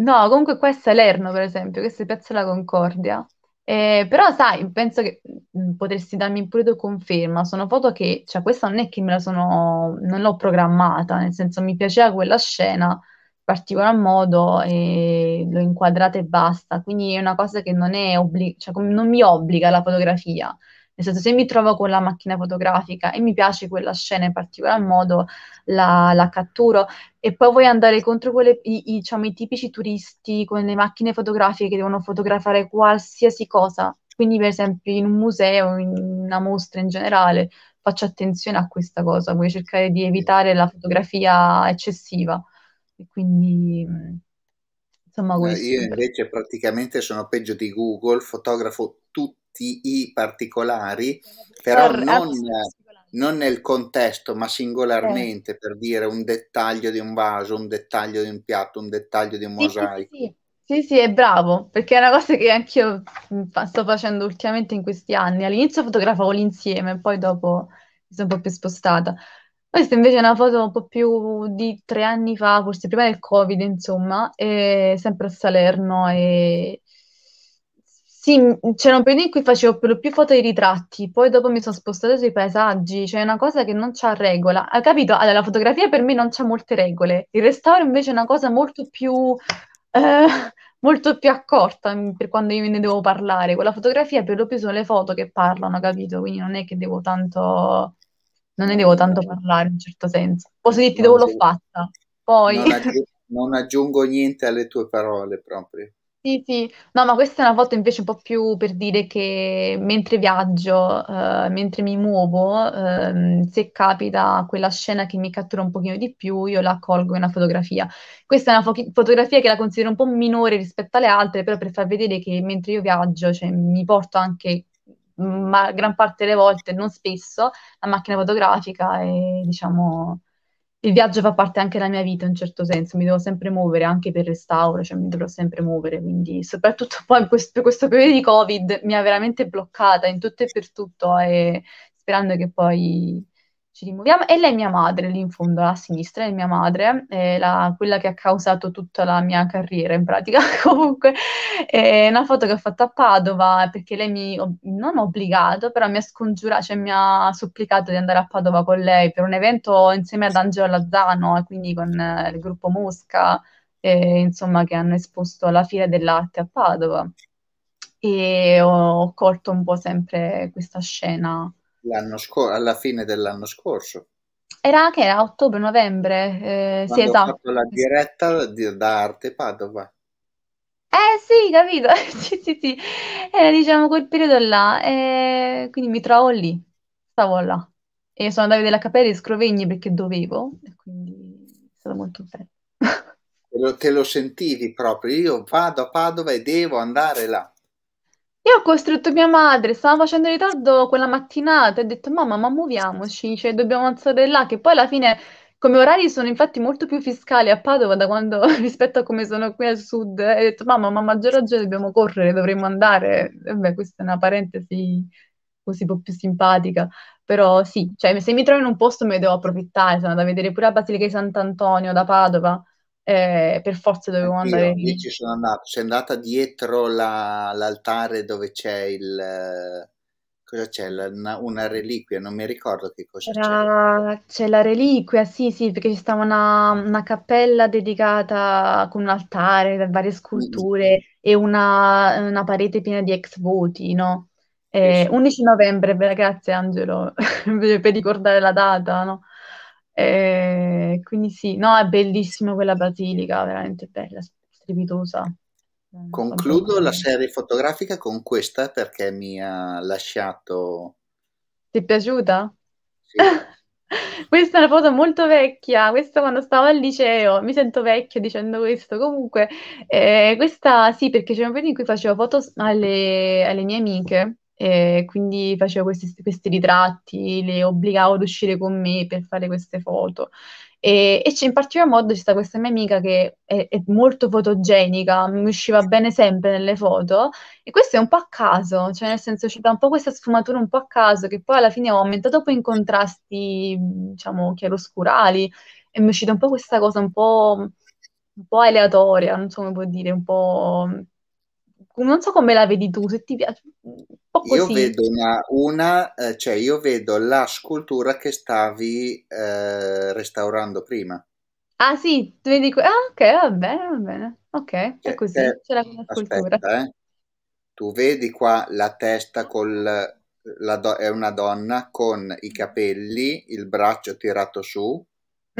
No, comunque questa è Lerno, per esempio, questa è Piazza della Concordia. Eh, però sai, penso che mm, potresti darmi pure tu conferma, sono foto che, cioè questa non è che me la sono, non l'ho programmata, nel senso mi piaceva quella scena, particolar modo e l'ho inquadrata e basta. Quindi è una cosa che non, obblig- cioè, non mi obbliga la fotografia. Nel senso, se mi trovo con la macchina fotografica e mi piace quella scena in particolar modo, la, la catturo. E poi vuoi andare contro quelle, i, i, diciamo, i tipici turisti con le macchine fotografiche che devono fotografare qualsiasi cosa. Quindi, per esempio, in un museo, in una mostra in generale, faccio attenzione a questa cosa, vuoi cercare di evitare la fotografia eccessiva. E quindi, mm. insomma, questo... Io invece praticamente sono peggio di Google, fotografo tutti i particolari, però ah, non, non nel contesto, ma singolarmente, eh. per dire un dettaglio di un vaso, un dettaglio di un piatto, un dettaglio di un sì, mosaico. Sì, sì, sì, è bravo, perché è una cosa che anch'io mm, sto facendo ultimamente in questi anni. All'inizio fotografavo l'insieme, poi dopo mi sono un po' più spostata. Questa invece è una foto un po' più di tre anni fa, forse prima del Covid, insomma, e sempre a Salerno e sì, m- c'era un periodo in cui facevo per lo più foto ai ritratti, poi dopo mi sono spostata sui paesaggi, cioè è una cosa che non c'ha regola. Hai capito? Allora, la fotografia per me non c'ha molte regole, il restauro invece è una cosa molto più eh, (laughs) molto più accorta per quando io ne devo parlare. Con la fotografia per lo più sono le foto che parlano, capito? Quindi non è che devo tanto non ne devo tanto parlare in un certo senso. Posso dirti non dove l'ho fatta, poi... Non aggiungo, non aggiungo niente alle tue parole proprio. Sì, sì, no, ma questa è una foto invece un po' più per dire che mentre viaggio, eh, mentre mi muovo, eh, se capita quella scena che mi cattura un pochino di più, io la colgo in una fotografia. Questa è una fo- fotografia che la considero un po' minore rispetto alle altre, però per far vedere che mentre io viaggio, cioè, mi porto anche ma gran parte delle volte, non spesso, la macchina fotografica e diciamo il viaggio fa parte anche della mia vita in certo senso, mi devo sempre muovere anche per restauro, cioè mi dovrò sempre muovere, quindi soprattutto poi in questo, questo periodo di Covid mi ha veramente bloccata in tutto e per tutto e sperando che poi ci rimuoviamo e lei è mia madre lì in fondo a sinistra, è mia madre, è la, quella che ha causato tutta la mia carriera in pratica (laughs) comunque, è una foto che ho fatto a Padova perché lei mi, non ho obbligato, però mi ha scongiurato, cioè mi ha supplicato di andare a Padova con lei per un evento insieme ad Angelo Lazzano, quindi con eh, il gruppo Mosca, eh, insomma che hanno esposto la Fiera dell'arte a Padova e ho colto un po' sempre questa scena scor- alla fine dell'anno scorso. Era che era ottobre-novembre, eh, sì, esatto. Ho fatto la diretta di, da Arte Padova. Eh sì, capito, (laughs) sì, sì, sì. Era diciamo quel periodo là, eh, quindi mi trovo lì, stavo là. E sono andata a vedere la Cappella di Scrovegni perché dovevo, e quindi è stato molto bello. (laughs) Te lo, te lo sentivi proprio, io vado a Padova e devo andare là. Io ho costretto mia madre, stavo facendo ritardo quella mattinata, e ho detto mamma, ma muoviamoci, cioè dobbiamo alzare là, che poi alla fine come orari sono infatti molto più fiscali a Padova da quando, (laughs) rispetto a come sono qui al sud. E eh, ho detto mamma, ma a maggior ragione dobbiamo correre, dovremmo andare. E beh, questa è una parentesi così un po' più simpatica, però sì, cioè se mi trovo in un posto me devo approfittare, sono da vedere pure la Basilica di Sant'Antonio da Padova eh, per forza dovevo Anch'io, andare lì. Io ci sono andato, sei andata dietro la, l'altare dove c'è il... Cosa c'è? La, una, una, reliquia, non mi ricordo che cosa Era, c'è. C'è la reliquia, sì, sì, perché c'è stata una, una cappella dedicata con un altare, varie sculture mm-hmm. e una, una parete piena di ex voti, no? Eh, 11 novembre, grazie Angelo (laughs) per ricordare la data, no? Eh, quindi sì, no, è bellissima quella basilica, veramente bella, strepitosa. Concludo la serie fotografica con questa perché mi ha lasciato... Ti è piaciuta? Sì. (laughs) questa è una foto molto vecchia, questa quando stavo al liceo, mi sento vecchio dicendo questo, comunque eh, questa sì perché c'era un periodo in cui facevo foto alle, alle mie amiche quindi facevo questi, questi, ritratti, le obbligavo ad uscire con me per fare queste foto. E, e in particolar modo c'è questa mia amica che è, è, molto fotogenica, mi usciva bene sempre nelle foto e questo è un po' a caso, cioè nel senso c'è un po' questa sfumatura un po' a caso che poi alla fine ho aumentato poi in contrasti, diciamo, chiaroscurali e mi è uscita un po' questa cosa un po', un po' aleatoria, non so come può dire, un po' non so come la vedi tu, se ti piace. Un Io vedo una, una eh, cioè io vedo la scultura che stavi eh, restaurando prima. Ah sì, tu vedi que- ah, ok, va bene, va bene. Ok, è cioè, così, te... c'è la, scultura. Aspetta, eh. Tu vedi qua la testa con la do- è una donna con i capelli, il braccio tirato su,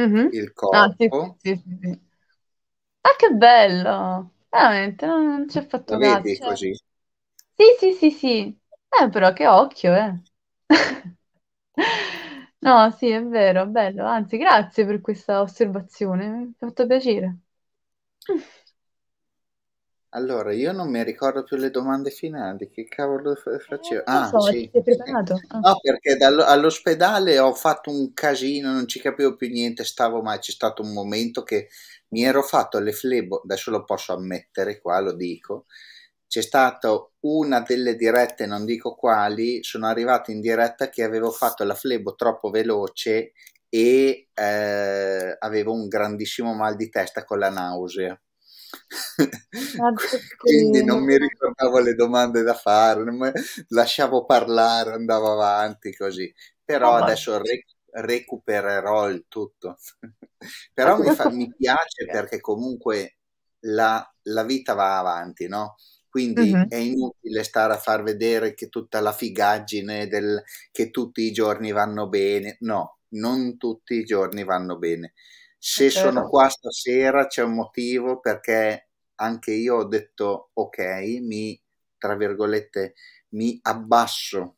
mm-hmm. il ah, corpo. Ah, sì, sì, sì, ah che bello! Veramente, non, non ci ha fatto Lo caso. vedi cioè così? Sì, sì, sì, sì. Eh, però che occhio, eh. (laughs) No, sì, è vero, bello. Anzi, grazie per questa osservazione, mi ha fatto piacere. Allora, io non mi ricordo più le domande finali, che cavolo f- eh, facevo? Ah, so, sì. preparato? Ah. No, perché dall- all'ospedale ho fatto un casino, non ci capivo più niente, stavo mai, c'è stato un momento che mi ero fatto le flebo, adesso lo posso ammettere qua, lo dico, c'è stata una delle dirette, non dico quali, sono arrivato in diretta che avevo fatto la flebo troppo veloce e eh, avevo un grandissimo mal di testa con la nausea. Ah, (laughs) quindi non mi ricordavo le domande da fare, lasciavo parlare, andavo avanti così. Però oh, adesso rec- recupererò il tutto. (laughs) Però mi, fa, mi, piace perché comunque la, la, vita va avanti, no? Quindi mm-hmm. è inutile stare a far vedere che tutta la figaggine del, che tutti i giorni vanno bene. No, non tutti i giorni vanno bene. Se okay. sono qua stasera c'è un motivo perché anche io ho detto ok, mi, tra virgolette, mi abbasso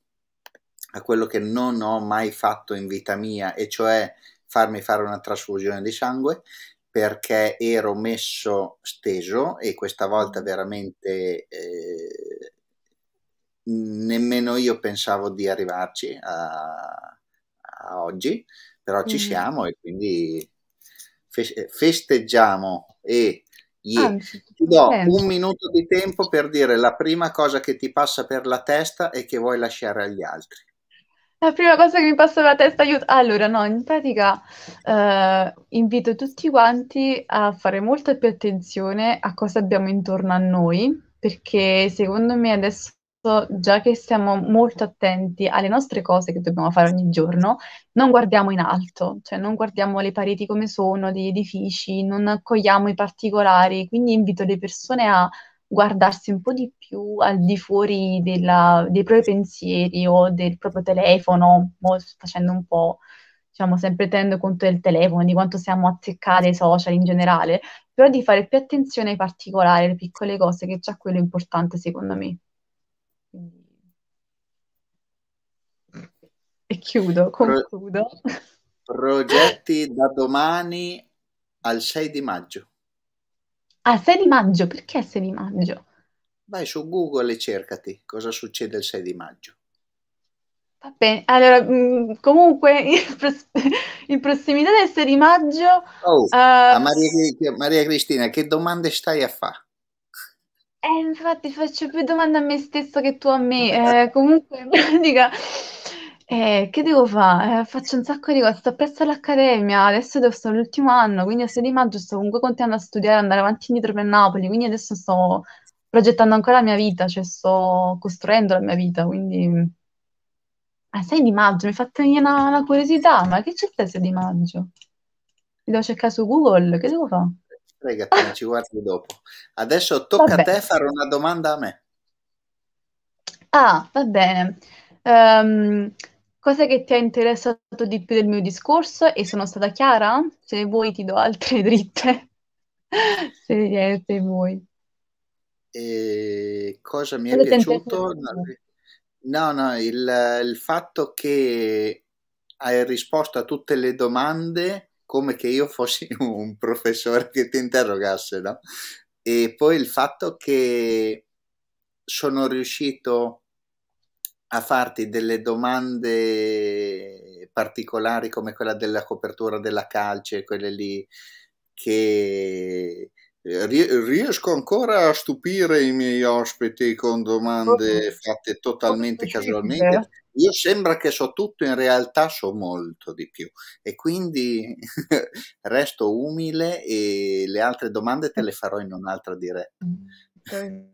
a quello che non ho mai fatto in vita mia, e cioè farmi fare una trasfusione di sangue perché ero messo steso e questa volta mm. veramente eh, nemmeno io pensavo di arrivarci a, a oggi, però ci mm. siamo e quindi fe- festeggiamo e yeah. Anzi, ti do certo. un minuto di tempo per dire la prima cosa che ti passa per la testa e che vuoi lasciare agli altri. La prima cosa che mi passa dalla testa, aiuto. Allora, no, in pratica eh, invito tutti quanti a fare molta più attenzione a cosa abbiamo intorno a noi, perché secondo me adesso già che siamo molto attenti alle nostre cose che dobbiamo fare ogni giorno, non guardiamo in alto, cioè non guardiamo le pareti come sono, degli edifici, non accogliamo i particolari, quindi invito le persone a guardarsi un po' di più al di fuori della, dei propri pensieri o del proprio telefono, facendo un po', diciamo, sempre tenendo conto del telefono, di quanto siamo azzeccati ai social in generale, però di fare più attenzione ai particolari, alle piccole cose, che è già quello importante secondo me. E chiudo, concludo. Pro- progetti da domani al 6 di maggio. Ah, 6 di maggio, perché 6 di maggio? Vai su Google e cercati cosa succede il 6 di maggio. Va bene, allora mh, mm, comunque (laughs) in, pros- in, prossimità del 6 di maggio... Oh, uh, a Maria, Maria, Cristina, che domande stai a fare? Eh, infatti faccio più domande a me stesso che tu a me. Eh, comunque, in (laughs) pratica, eh, che devo fare? Eh, faccio un sacco di cose, sto presso all'accademia, adesso devo, sto l'ultimo anno, quindi a 6 di maggio sto comunque continuando a studiare, andare avanti e indietro per Napoli, quindi adesso sto progettando ancora la mia vita, cioè sto costruendo la mia vita, quindi... A 6 di maggio mi fate venire una, una curiosità, ma che c'è il 6 di maggio? Mi devo cercare su Google, che devo fare? Fregati, ci guardi dopo. Adesso tocca a te fare una domanda a me. Ah, va bene. Um, Cosa che ti ha interessato di più del mio discorso e sono stata chiara? Se vuoi ti do altre (laughs) dritte, se, se vuoi. E cosa mi cosa è piaciuto? No, no, il, il fatto che hai risposto a tutte le domande come che io fossi (laughs) un professore che ti interrogasse, no? E poi il fatto che sono riuscito a farti delle domande particolari come quella della copertura della calce, quelle lì che eh, riesco ancora a stupire i miei ospiti con domande fatte totalmente casualmente. Eh. Io sembra che so tutto, in realtà so molto di più e quindi (laughs) resto umile e le altre domande te le farò in un'altra diretta. Mm, okay.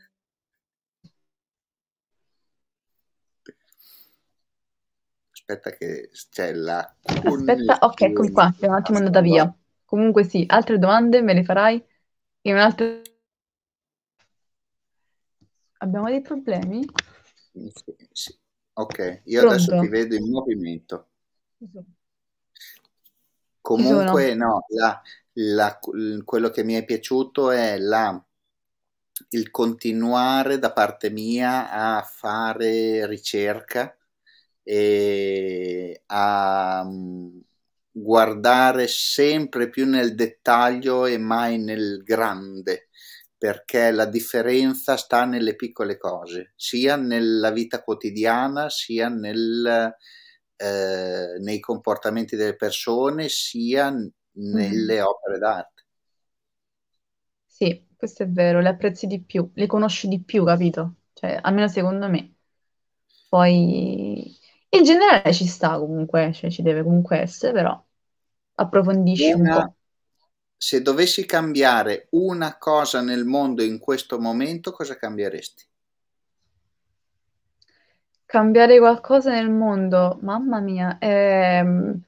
aspetta che c'è la Aspetta, ok, eccomi qua, è un attimo andata via. Comunque sì, altre domande me le farai in un'altra... Abbiamo dei problemi? Sì, sì. Ok, io Pronto? adesso ti vedo in movimento. Comunque no, la, la, quello che mi è piaciuto è la il continuare da parte mia a fare ricerca e a mm, guardare sempre più nel dettaglio e mai nel grande, perché la differenza sta nelle piccole cose, sia nella vita quotidiana, sia nel, eh, nei comportamenti delle persone, sia mm. nelle mm. opere d'arte. Sì, questo è vero, le apprezzi di più, le conosci di più, capito? Cioè, almeno secondo me. Poi in generale ci sta comunque, cioè ci deve comunque essere, però approfondisci una, un po'. Se dovessi cambiare una cosa nel mondo in questo momento, cosa cambieresti? Cambiare qualcosa nel mondo, mamma mia, ehm,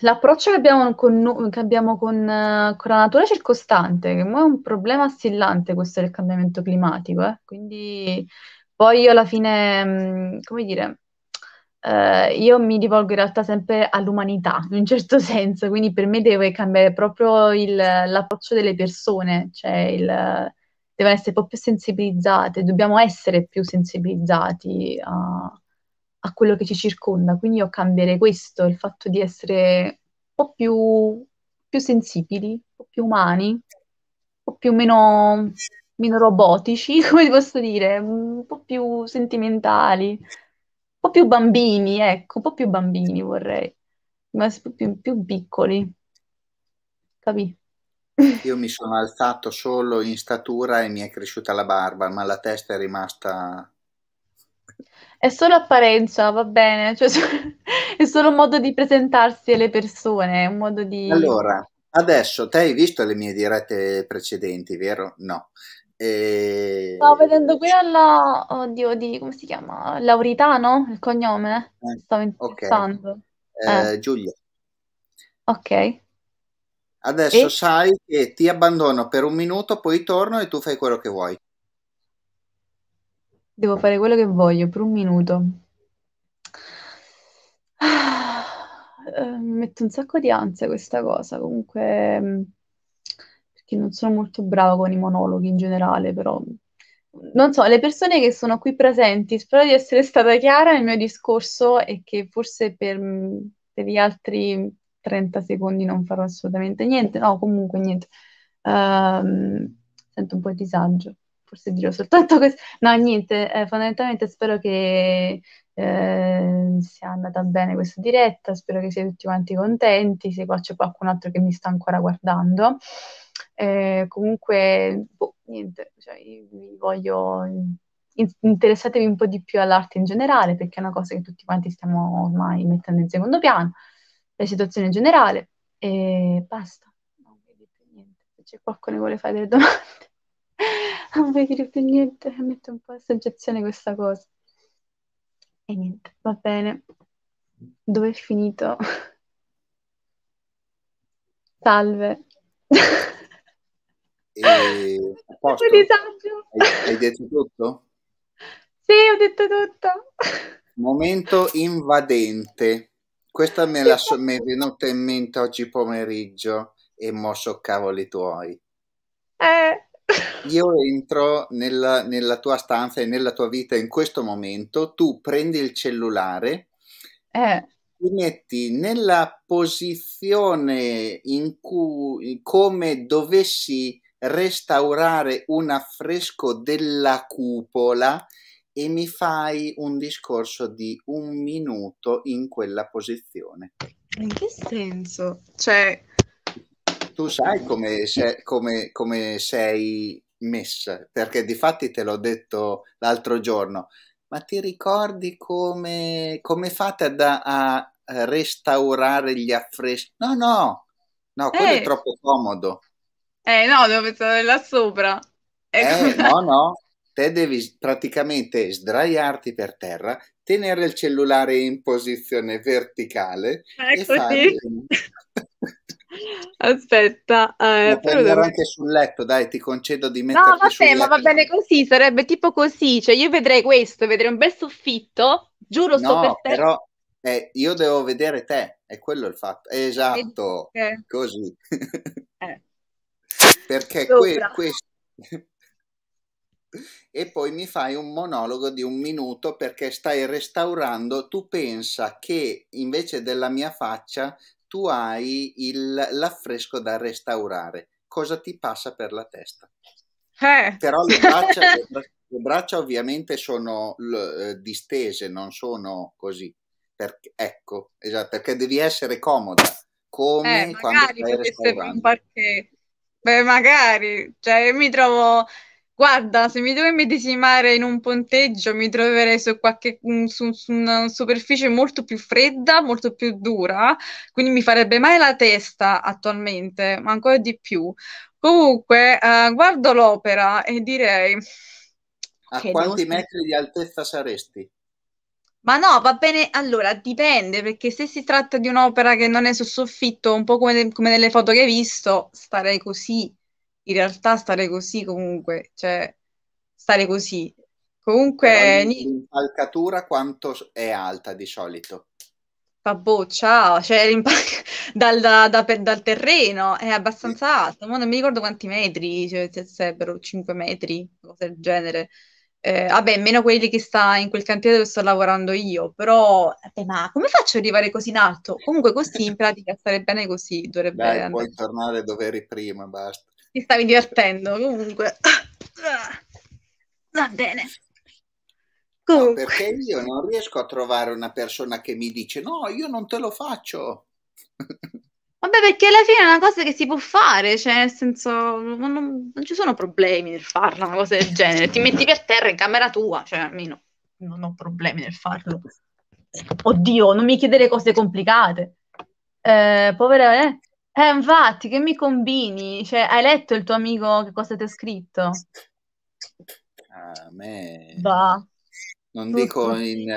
l'approccio che abbiamo, con, che abbiamo con, eh, con, la natura circostante, che è un problema assillante questo del cambiamento climatico, eh? quindi poi io alla fine, mm, come dire, eh, io mi rivolgo in realtà sempre all'umanità, in un certo (laughs) senso, quindi per me deve cambiare proprio il, l'approccio delle persone, cioè il, devono essere un po' più sensibilizzate, dobbiamo essere più sensibilizzati a, a, quello che ci circonda. Quindi io cambierei questo, il fatto di essere un po' più, più sensibili, un po' più umani, un po' più meno meno robotici, (laughs) come posso dire, mm, un po' più sentimentali, un po' più bambini, ecco, un po' più bambini vorrei, ma più, più piccoli, capì? (laughs) Io mi sono alzato solo in statura e mi è cresciuta la barba, ma la testa è rimasta... È solo apparenza, va bene, cioè, (laughs) è solo un modo di presentarsi alle persone, è un modo di... Allora, adesso te hai visto le mie dirette precedenti, vero? No. E... Stavo vedendo qui alla... Oddio, di... come si chiama? Lauritano, il cognome? Eh, Stavo interessando. Okay. Eh, eh. Giulia. Ok. Adesso e? sai che ti abbandono per un minuto, poi torno e tu fai quello che vuoi. Devo fare quello che voglio per un minuto. Ah, eh, mi mette un sacco di ansia questa cosa, comunque... Mm, che non sono molto brava con i monologhi in generale, però non so, le persone che sono qui presenti, spero di essere stata chiara nel mio discorso e che forse per, per gli altri 30 secondi non farò assolutamente niente, no, comunque niente. Um, sento un po' il disagio, forse dirò soltanto questo. No, niente, eh, fondamentalmente spero che eh, sia andata bene questa diretta, spero che siate tutti quanti contenti, se qua c'è qualcun altro che mi sta ancora guardando. Eh, comunque, boh, niente, cioè, voglio, in, interessatevi un po' di più all'arte in generale, perché è una cosa che tutti quanti stiamo ormai mettendo in secondo piano, la situazione generale, e basta. Non vedi più niente. Se c'è qualcuno che vuole fare delle domande, (laughs) non vedi più niente, metto un po' a soggezione questa cosa. E niente, va bene. Dove è finito? (laughs) Salve. (laughs) E (laughs) posto, hai, hai detto tutto? Sì, ho detto tutto. Momento invadente. Questa me la so, mi è venuta in mente oggi pomeriggio e mo so cavoli tuoi. Eh. Io entro nella, nella, tua stanza e nella tua vita in questo momento, tu prendi il cellulare, eh. ti metti nella posizione in cui, come dovessi restaurare un affresco della cupola e mi fai un discorso di un minuto in quella posizione. In che senso? Cioè... Tu sai come, se, come, come sei messa, perché di fatti te l'ho detto l'altro giorno, ma ti ricordi come, come fate da, a restaurare gli affreschi? No, no, no, quello eh. è troppo comodo. Eh no, devo pensare là sopra. E Eh, no, no, te devi praticamente sdraiarti per terra, tenere il cellulare in posizione verticale eh, e fargli... (laughs) Aspetta, eh, Lo puoi però anche sul letto, dai, ti concedo di No, vabbè, ma va bene così, sarebbe tipo così, cioè io vedrei questo, vedrei un bel soffitto, giuro sto per te. però eh, io devo vedere te, è quello il fatto. Esatto, Ok. così. (laughs) perché que- questo... (laughs) e poi mi fai un monologo di un minuto perché stai restaurando, tu pensa che invece della mia faccia tu hai il, l'affresco da restaurare. Cosa ti passa per la testa? Eh. Però le braccia, (laughs) le, braccia, ovviamente sono l, eh, distese, non sono così. Perché, ecco, esatto, perché devi essere comoda. Come eh, quando stai restaurando. Un parquet. Beh, magari, cioè io mi trovo, guarda, se mi devo immedesimare in un ponteggio, mi troverei su, qualche, su- su una superficie molto più fredda, molto più dura, quindi mi farebbe male la testa attualmente, ma ancora di più. Comunque, eh, guardo l'opera e direi A che devo quanti metri di altezza saresti? Ma no, va bene, allora dipende, perché se si tratta di un'opera che non è sul soffitto, un po' come, come nelle foto che hai visto, starei così. In realtà starei così comunque, cioè stare così. Comunque... L'impalcatura quanto è alta di solito? Fa boccia, cioè (laughs) dal, da, da, dal, terreno è abbastanza alto, ma non mi ricordo quanti metri, cioè sarebbero 5 metri, cose del genere eh, vabbè, meno quelli che sta in quel cantiere dove sto lavorando io, però vabbè, ma come faccio ad arrivare così in alto? Comunque così in pratica stare bene così dovrebbe Dai, andare. puoi tornare dove eri prima, basta. Ti stavi divertendo, comunque. Va bene. Comunque. No, perché io non riesco a trovare una persona che mi dice "No, io non te lo faccio". Vabbè, perché alla fine è una cosa che si può fare, cioè nel senso non, non ci sono problemi nel farla, una cosa del genere. Ti metti per terra in camera tua, cioè almeno non ho problemi nel farlo. Oddio, non mi chiedere cose complicate. Eh, povera, eh. eh, infatti, che mi combini? Cioè, hai letto il tuo amico che cosa ti ha scritto? A me... Va. Non Tutto. dico in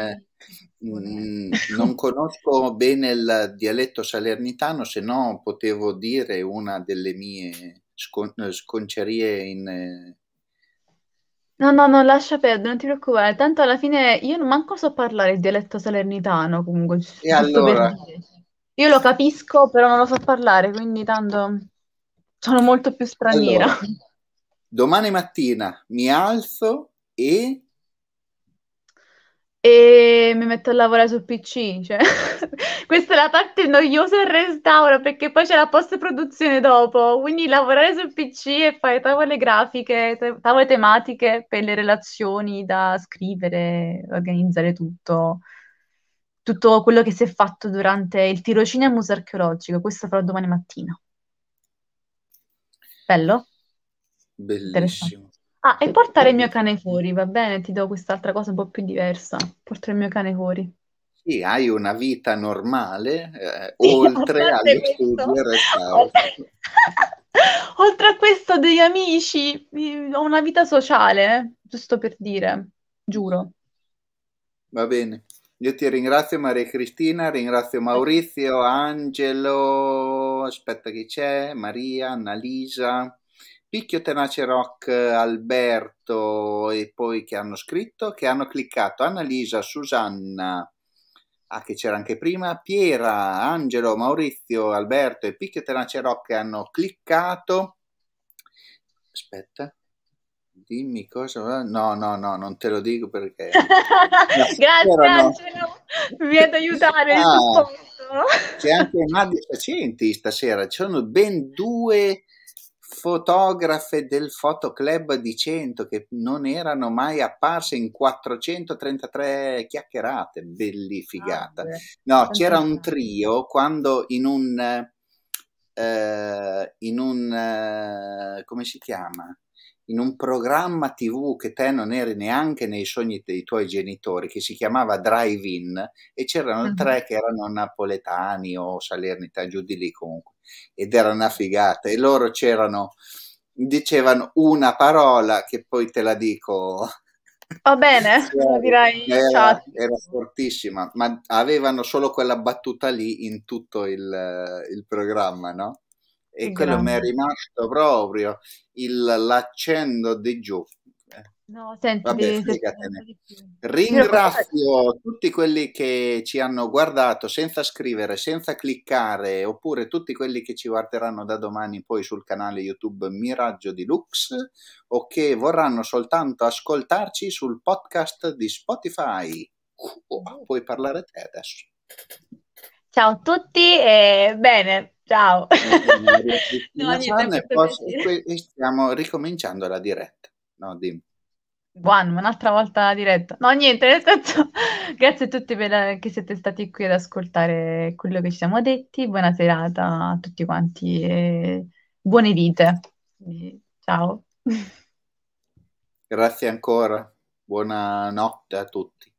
Mm, (laughs) non conosco bene il dialetto salernitano, se no potevo dire una delle mie scon- eh, sconcerie in... Eh, no, no, no, lascia perdere, non ti preoccupare. Tanto alla fine io manco so parlare il dialetto salernitano, comunque. E allora? Io lo capisco, però non lo so parlare, quindi tanto sono molto più straniera. Allora, domani mattina mi alzo e e mi metto a lavorare sul PC. Cioè. (laughs) Questa è la parte noiosa del restauro perché poi c'è la post produzione dopo. Quindi lavorare sul PC e fare tavole grafiche, tavole tematiche per le relazioni da scrivere, organizzare tutto. Tutto quello che si è fatto durante il tirocinio al museo archeologico. Questo farò domani mattina. Bello? Bellissimo. Ah, e portare il mio cane fuori, va bene? Ti do quest'altra cosa un po' più diversa. Portare il mio cane fuori. Sì, hai una vita normale, eh, sì, oltre allo studio e restauro. oltre a questo degli amici, ho una vita sociale, eh, giusto per dire, giuro. Va bene. Io ti ringrazio Maria Cristina, ringrazio Maurizio, Angelo, aspetta che c'è, Maria, Annalisa. Picchio Tenace Rock eh, Alberto e poi che hanno scritto, che hanno cliccato Annalisa, Susanna, ah, che c'era anche prima, Piera, Angelo, Maurizio, Alberto e Picchio Tenace Rock hanno cliccato. Aspetta, dimmi cosa. No, no, no, non te lo dico perché. (laughs) No, Grazie, Angelo, no. mi hai ad aiutare. Ah, c'è anche Nadia Sacienti stasera, ci sono ben due fotografe del Fotoclub di 100 che non erano mai apparse in 433 chiacchierate, belli figata. no, c'era un trio quando in un, eh, in un eh, come si chiama? in un programma tv che te non eri neanche nei sogni dei tuoi genitori, che si chiamava Drive In, e c'erano uh-huh. tre che erano napoletani o salernitani, giù di lì comunque, ed era una figata, e loro c'erano, dicevano una parola che poi te la dico. Va oh, bene, (laughs) lo dirai in era, era, fortissima, ma avevano solo quella battuta lì in tutto il, il programma, no? e quello mi è rimasto proprio il, l'accendo di giù. No, senti, Vabbè, spiegatene. Ringrazio tutti quelli che ci hanno guardato senza scrivere, senza cliccare, oppure tutti quelli che ci guarderanno da domani poi sul canale YouTube Miraggio di Lux o che vorranno soltanto ascoltarci sul podcast di Spotify. Oh, mm. puoi parlare te adesso. Ciao a tutti e bene, Ciao. Eh, eh, (laughs) no, niente, posso, e, stiamo ricominciando la diretta. No, dimmi. Buon, un'altra volta la diretta. No, niente, nel senso, (laughs) grazie a tutti per, che siete stati qui ad ascoltare quello che ci siamo detti. Buona serata a tutti quanti e buone vite. ciao. (laughs) Grazie ancora. Buonanotte a tutti.